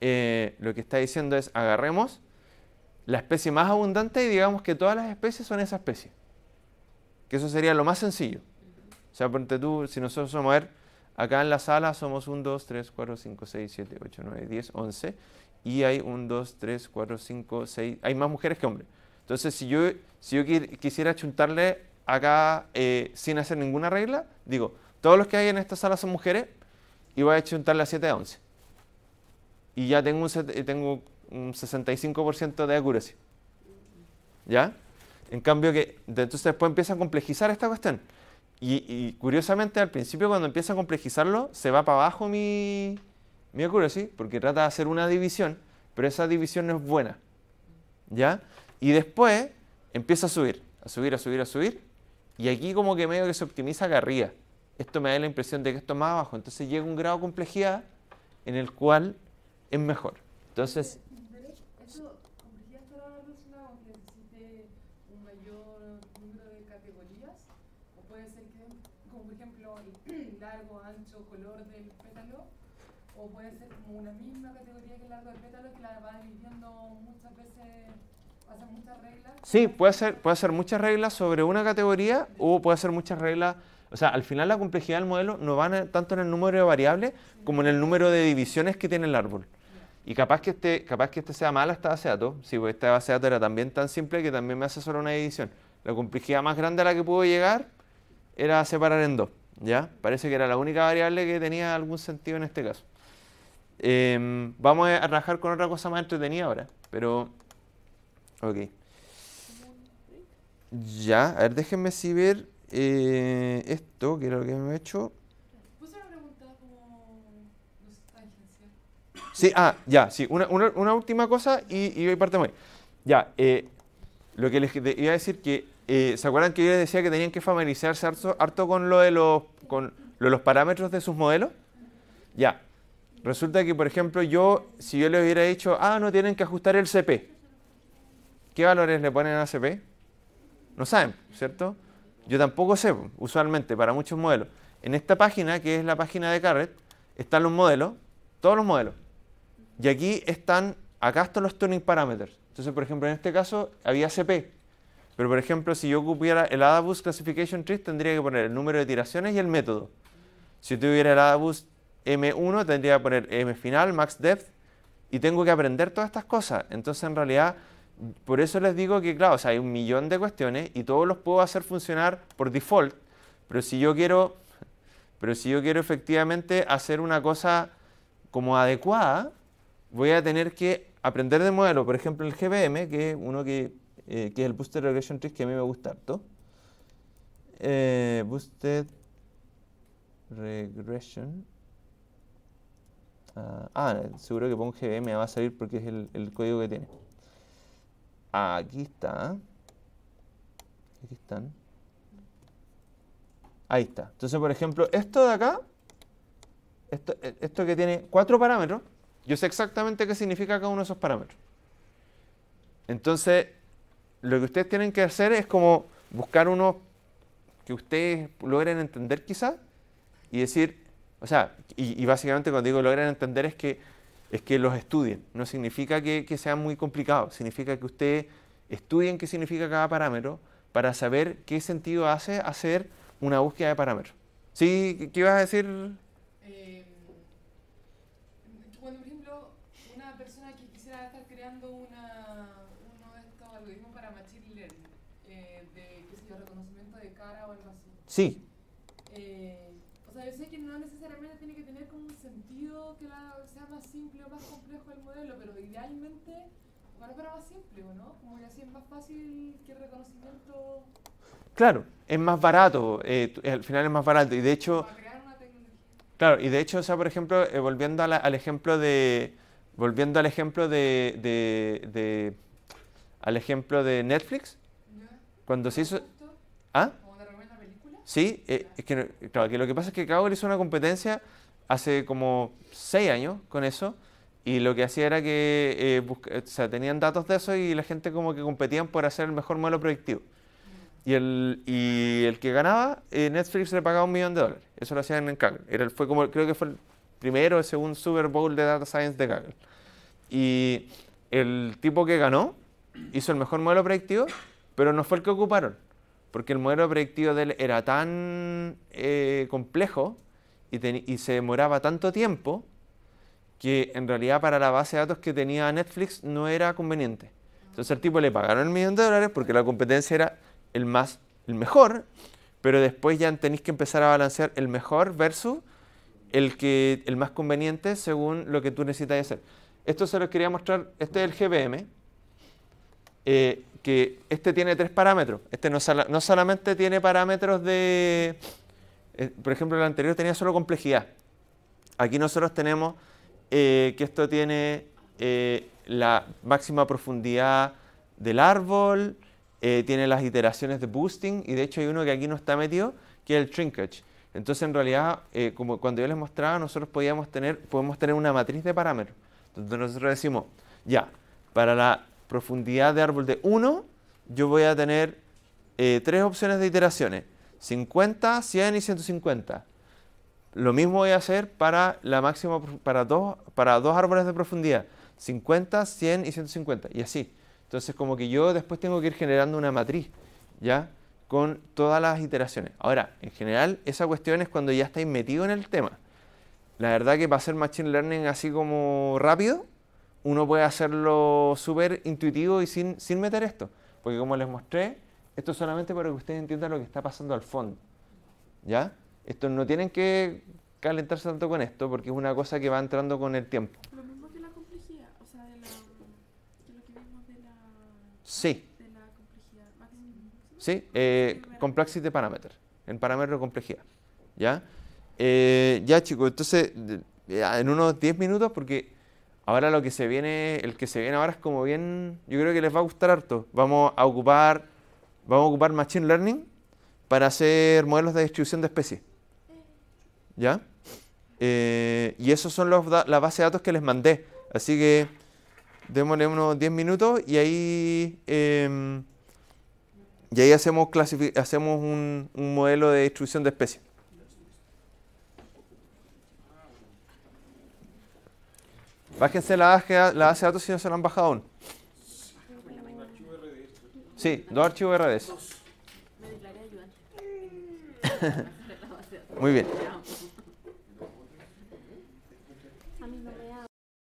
eh, lo que está diciendo es, agarremos la especie más abundante y digamos que todas las especies son esa especie. Que eso sería lo más sencillo. O sea, ponte tú, si nosotros somos, a ver, acá en la sala somos 1, 2, 3, 4, 5, 6, 7, 8, 9, 10, 11. Y hay 1, 2, 3, 4, 5, 6, hay más mujeres que hombres. Entonces, si yo, si yo quisiera chuntarle acá eh, sin hacer ninguna regla, digo, todos los que hay en esta sala son mujeres y voy a chuntarle a 7 a 11. Y ya tengo un, eh, tengo un 65% de accuracy. ¿Ya? En cambio que, entonces después empieza a complejizar esta cuestión. Y, curiosamente al principio cuando empieza a complejizarlo, se va para abajo mi, mi accuracy, porque trata de hacer una división, pero esa división no es buena. ¿Ya? Y después empieza a subir, a subir, a subir, a subir. Y aquí como que medio que se optimiza acá arriba. Esto me da la impresión de que esto es más abajo. Entonces llega un grado de complejidad en el cual es mejor. Entonces... ¿O puede ser, por ejemplo, largo, ancho, color del pétalo, o puede ser como una misma categoría que el largo del pétalo que la va dividiendo muchas veces hacer muchas reglas? Sí, puede hacer, puede muchas reglas sobre una categoría o puede hacer muchas reglas. O sea, al final la complejidad del modelo no va tanto en el número de variables como en el número de divisiones que tiene el árbol. Y capaz que este, capaz que este sea malo, esta base de datos, sí, porque esta base de datos era también tan simple que también me hace solo una división. La complejidad más grande a la que pudo llegar era separar en dos, ¿ya? Parece que era la única variable que tenía algún sentido en este caso. Em, vamos a rajar con otra cosa más entretenida ahora, pero Ok. Ya, a ver, déjenme si ver eh, esto, que era lo que me he hecho. Puse una pregunta como Sí, ah, ya, sí, una, última cosa y, y Ya, eh, lo que les iba a decir que, eh, ¿se acuerdan que yo les decía que tenían que familiarizarse harto, con lo de los, con los parámetros de sus modelos? Ya, resulta que, por ejemplo, yo, si yo les hubiera dicho, ah, no tienen que ajustar el CP, ¿Qué valores le ponen a ACP? No saben, ¿cierto? Yo tampoco sé, usualmente, para muchos modelos. En esta página, que es la página de Carret, están los modelos, todos los modelos. Y aquí están, acá están los tuning parameters. Entonces, por ejemplo, en este caso había CP. Pero, por ejemplo, si yo ocupara el AdaBus Classification Tree, tendría que poner el número de tiraciones y el método. Si tuviera el AdaBus M1, tendría que poner M final, max depth, y tengo que aprender todas estas cosas. Entonces, en realidad, por eso les digo que, claro, hay un millón de cuestiones y todos los puedo hacer funcionar por default, pero si yo quiero, pero si yo quiero efectivamente hacer una cosa como adecuada, voy a tener que aprender de modelo. Por ejemplo, el GBM, que es uno que, eh, es el Boosted Regression Tree que a mí me gusta harto. gustar. Eh, boosted Regression. Ah, ah, seguro que pongo GBM, va a salir porque es el código que tiene. Aquí está. Aquí están. Ahí está. Entonces, por ejemplo, esto de acá, esto, que tiene cuatro parámetros, yo sé exactamente qué significa cada uno de esos parámetros. Entonces, lo que ustedes tienen que hacer es como buscar uno que ustedes logren entender quizás y decir, o sea, y, y básicamente cuando digo logren entender es que es que los estudien. No significa que, que sean muy complicado, significa que ustedes estudien qué significa cada parámetro para saber qué sentido hace hacer una búsqueda de parámetros. ¿Sí? ¿Qué ibas a decir? Eh, cuando, por ejemplo, una persona que quisiera estar creando una, uno de estos algoritmos para machine learning, eh, de, reconocimiento de cara o algo así. Sí, para más simple, ¿no? Como que así es más fácil que el reconocimiento... Claro, es más barato, eh, al final es más barato. Y de hecho... Claro, y de hecho, o sea, por ejemplo, eh, volviendo al ejemplo de... Volviendo al ejemplo de, de, de al ejemplo de Netflix, cuando se hizo... ¿Ah? Sí, eh, es que, claro, que lo que pasa es que Cowell hizo una competencia hace como seis años con eso, y lo que hacía era que eh, o sea, tenían datos de eso y la gente como que competían por hacer el mejor modelo predictivo. Y el, y el que ganaba, en eh, Netflix le pagaba un millón de dólares. Eso lo hacían en Kaggle. Era, fue como, creo que fue el primero o segundo Super Bowl de Data Science de Kaggle. Y el tipo que ganó hizo el mejor modelo predictivo, pero no fue el que ocuparon. Porque el modelo predictivo de él era tan eh, complejo y, y se demoraba tanto tiempo que en realidad para la base de datos que tenía Netflix no era conveniente. Entonces al tipo le pagaron el millón de dólares porque la competencia era el más, el mejor, pero después ya tenéis que empezar a balancear el mejor versus el, que, el más conveniente según lo que tú necesitas hacer. Esto se los quería mostrar, este es el GPM, eh, que este tiene tres parámetros. Este no, solamente tiene parámetros de... Eh, por ejemplo, el anterior tenía solo complejidad. Aquí nosotros tenemos eh, que esto tiene eh, la máxima profundidad del árbol, eh, tiene las iteraciones de boosting y de hecho hay uno que aquí no está metido, que es el shrinkage. Entonces en realidad, como cuando yo les mostraba, nosotros podíamos tener, podemos tener una matriz de parámetros. Entonces nosotros decimos, ya, para la profundidad de árbol de 1, yo voy a tener tres opciones de iteraciones, 50, 100 y 150. Lo mismo voy a hacer para la máxima, para dos, para dos árboles de profundidad, 50, 100 y 150, y así. Entonces como que yo después tengo que ir generando una matriz, ¿ya? Con todas las iteraciones. Ahora, en general, esa cuestión es cuando ya estáis metido en el tema. La verdad que para hacer Machine Learning así como rápido, uno puede hacerlo súper intuitivo y sin, sin meter esto. Porque como les mostré, esto solamente para que ustedes entiendan lo que está pasando al fondo. ¿Ya? Esto no tienen que calentarse tanto con esto porque es una cosa que va entrando con el tiempo. Lo mismo que la complejidad, o sea, de, lo que vimos de la... Sí. complejidad Sí, eh, complexity parameter, el parámetro de complejidad. ¿Ya? Eh, ya chicos, entonces en unos 10 minutos porque ahora lo que se viene, el que se viene ahora es como bien, yo creo que les va a gustar harto. Vamos a ocupar, vamos a ocupar Machine Learning para hacer modelos de distribución de especies. ¿ya? Eh, y esos son los, la base de datos que les mandé. Así que démosle unos 10 minutos y ahí, em, y ahí hacemos, hacemos un, modelo de distribución de especies. Bájense la base, la base de datos si no se la han bajado aún. Sí, dos archivos RDS. Muy bien.